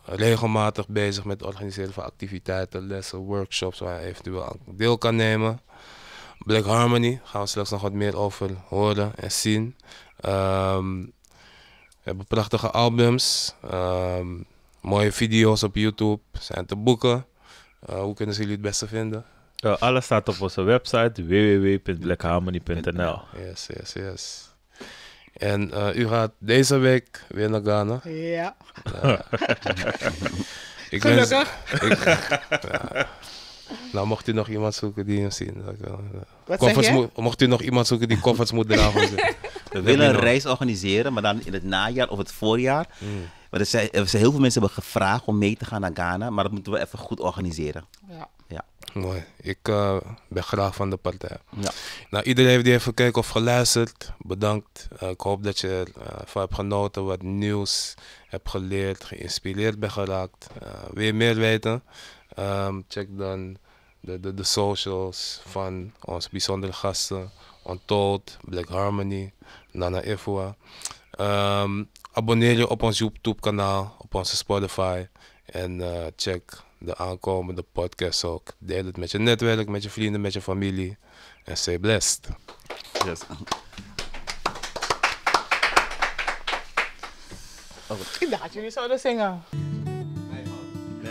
[SPEAKER 1] regelmatig bezig met organiseren van activiteiten, lessen, workshops waar je eventueel aan deel kan nemen. Black Harmony gaan we straks nog wat meer over horen en zien. Ehm, we hebben prachtige albums, ehm, mooie video's op YouTube, zijn te boeken. Eh, hoe kunnen ze jullie het beste vinden? Eh, alles staat op onze website www.blackharmony.nl. Yes, yes, yes. En eh, u gaat deze week weer naar Ghana. Ja. Eh, ik Gelukkig. Nou, mocht u nog iemand zoeken die hem zien. Eh,
[SPEAKER 3] Wat koffers mocht u nog iemand zoeken die koffers moet dragen. We willen een reis organiseren, maar dan in het najaar of het voorjaar. Want hmm. er zijn, er zijn heel veel mensen hebben gevraagd om mee te gaan naar Ghana, maar dat moeten we even goed organiseren. Ja. Mooi. Ik eh, ben graag van de
[SPEAKER 1] partij. Ja. Nou, iedereen die even gekeken of geluisterd, bedankt. Eh, ik hoop dat je ervan eh, hebt genoten, wat nieuws hebt geleerd, geïnspireerd bent geraakt. wil je meer weten? Ehm, check dan de, de, de socials van onze bijzondere gasten. Untold, Black Harmony, Nana Ifua. Ehm, abonneer je op ons YouTube kanaal, op onze Spotify en check de aankomende podcast ook. Deel het met je netwerk, met je vrienden, met je familie. En stay blessed. Yes.
[SPEAKER 4] Oh,
[SPEAKER 2] Ik dacht jullie zouden zingen.
[SPEAKER 4] Nee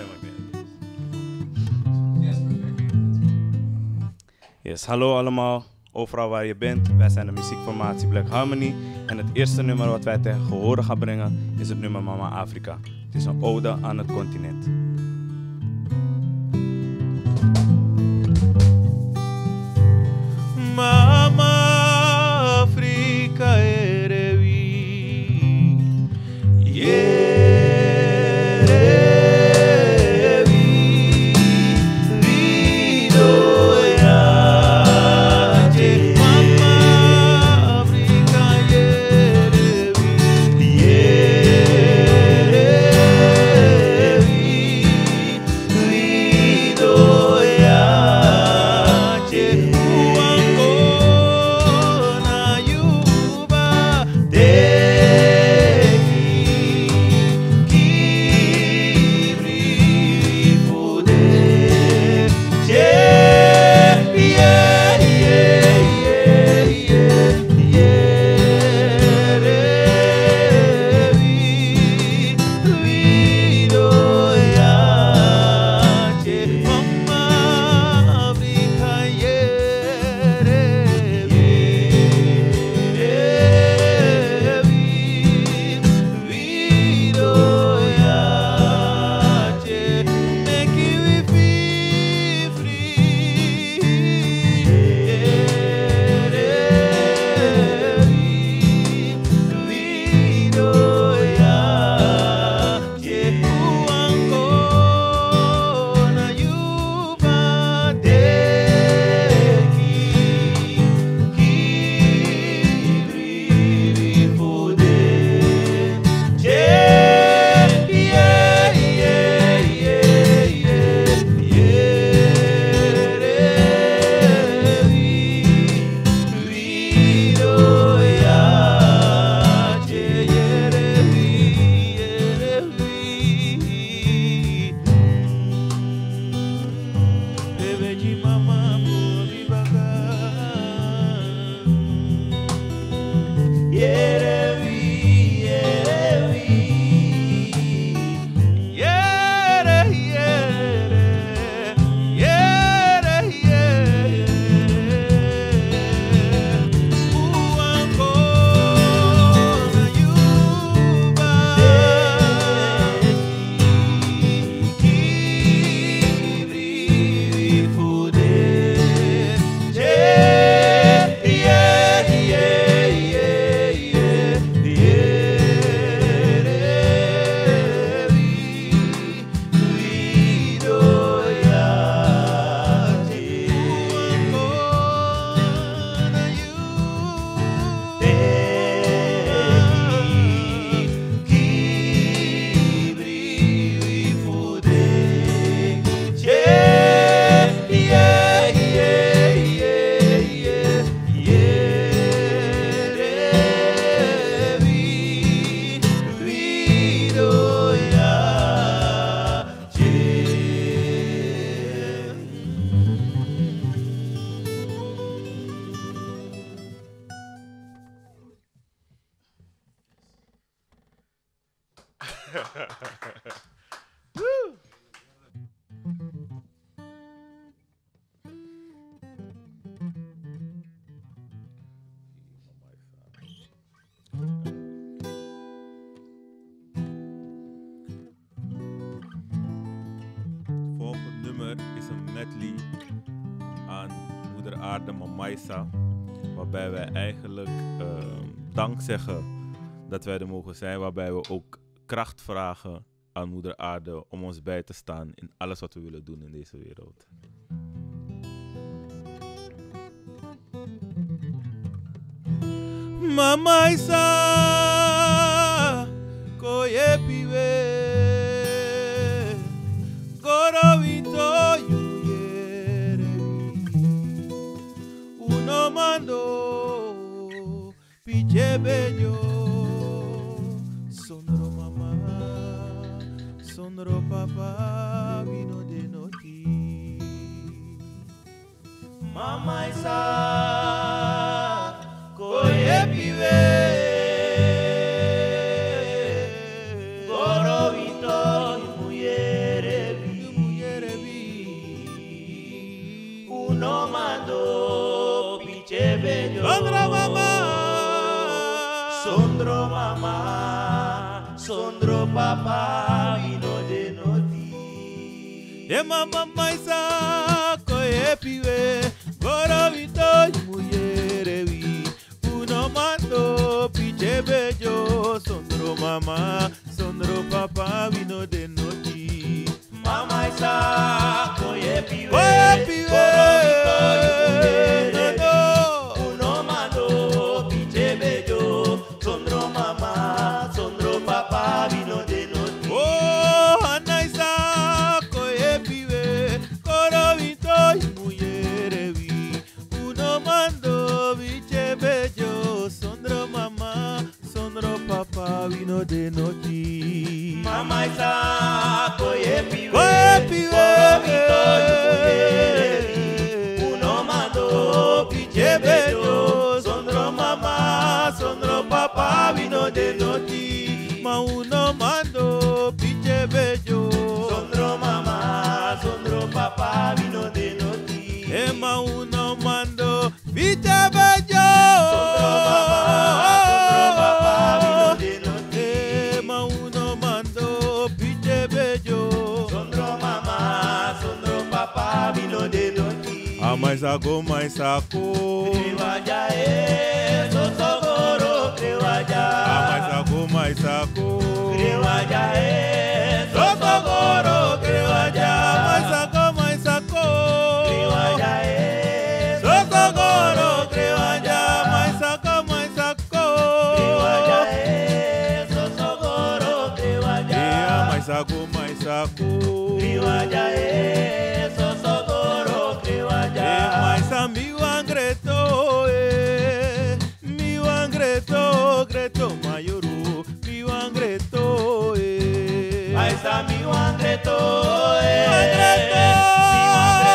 [SPEAKER 4] Yes, hallo allemaal. Overal waar je bent, wij zijn de muziekformatie Black Harmony. En het eerste nummer wat wij tegen horen gaan brengen is het nummer Mama Afrika. Het is een ode aan het continent. My zeggen dat wij er mogen zijn, waarbij we ook kracht vragen aan Moeder Aarde om ons bij te staan in alles wat we willen doen in deze wereld.
[SPEAKER 5] Mama Isa, koye lleve yo. sonro mamá, sonro papá, vino de noti. Mamá isa, koye pibe. greto, eh. Mi van greto, greto mayuru. Mi van greto, eh. Ahí mi van greto, eh. Mi van greto.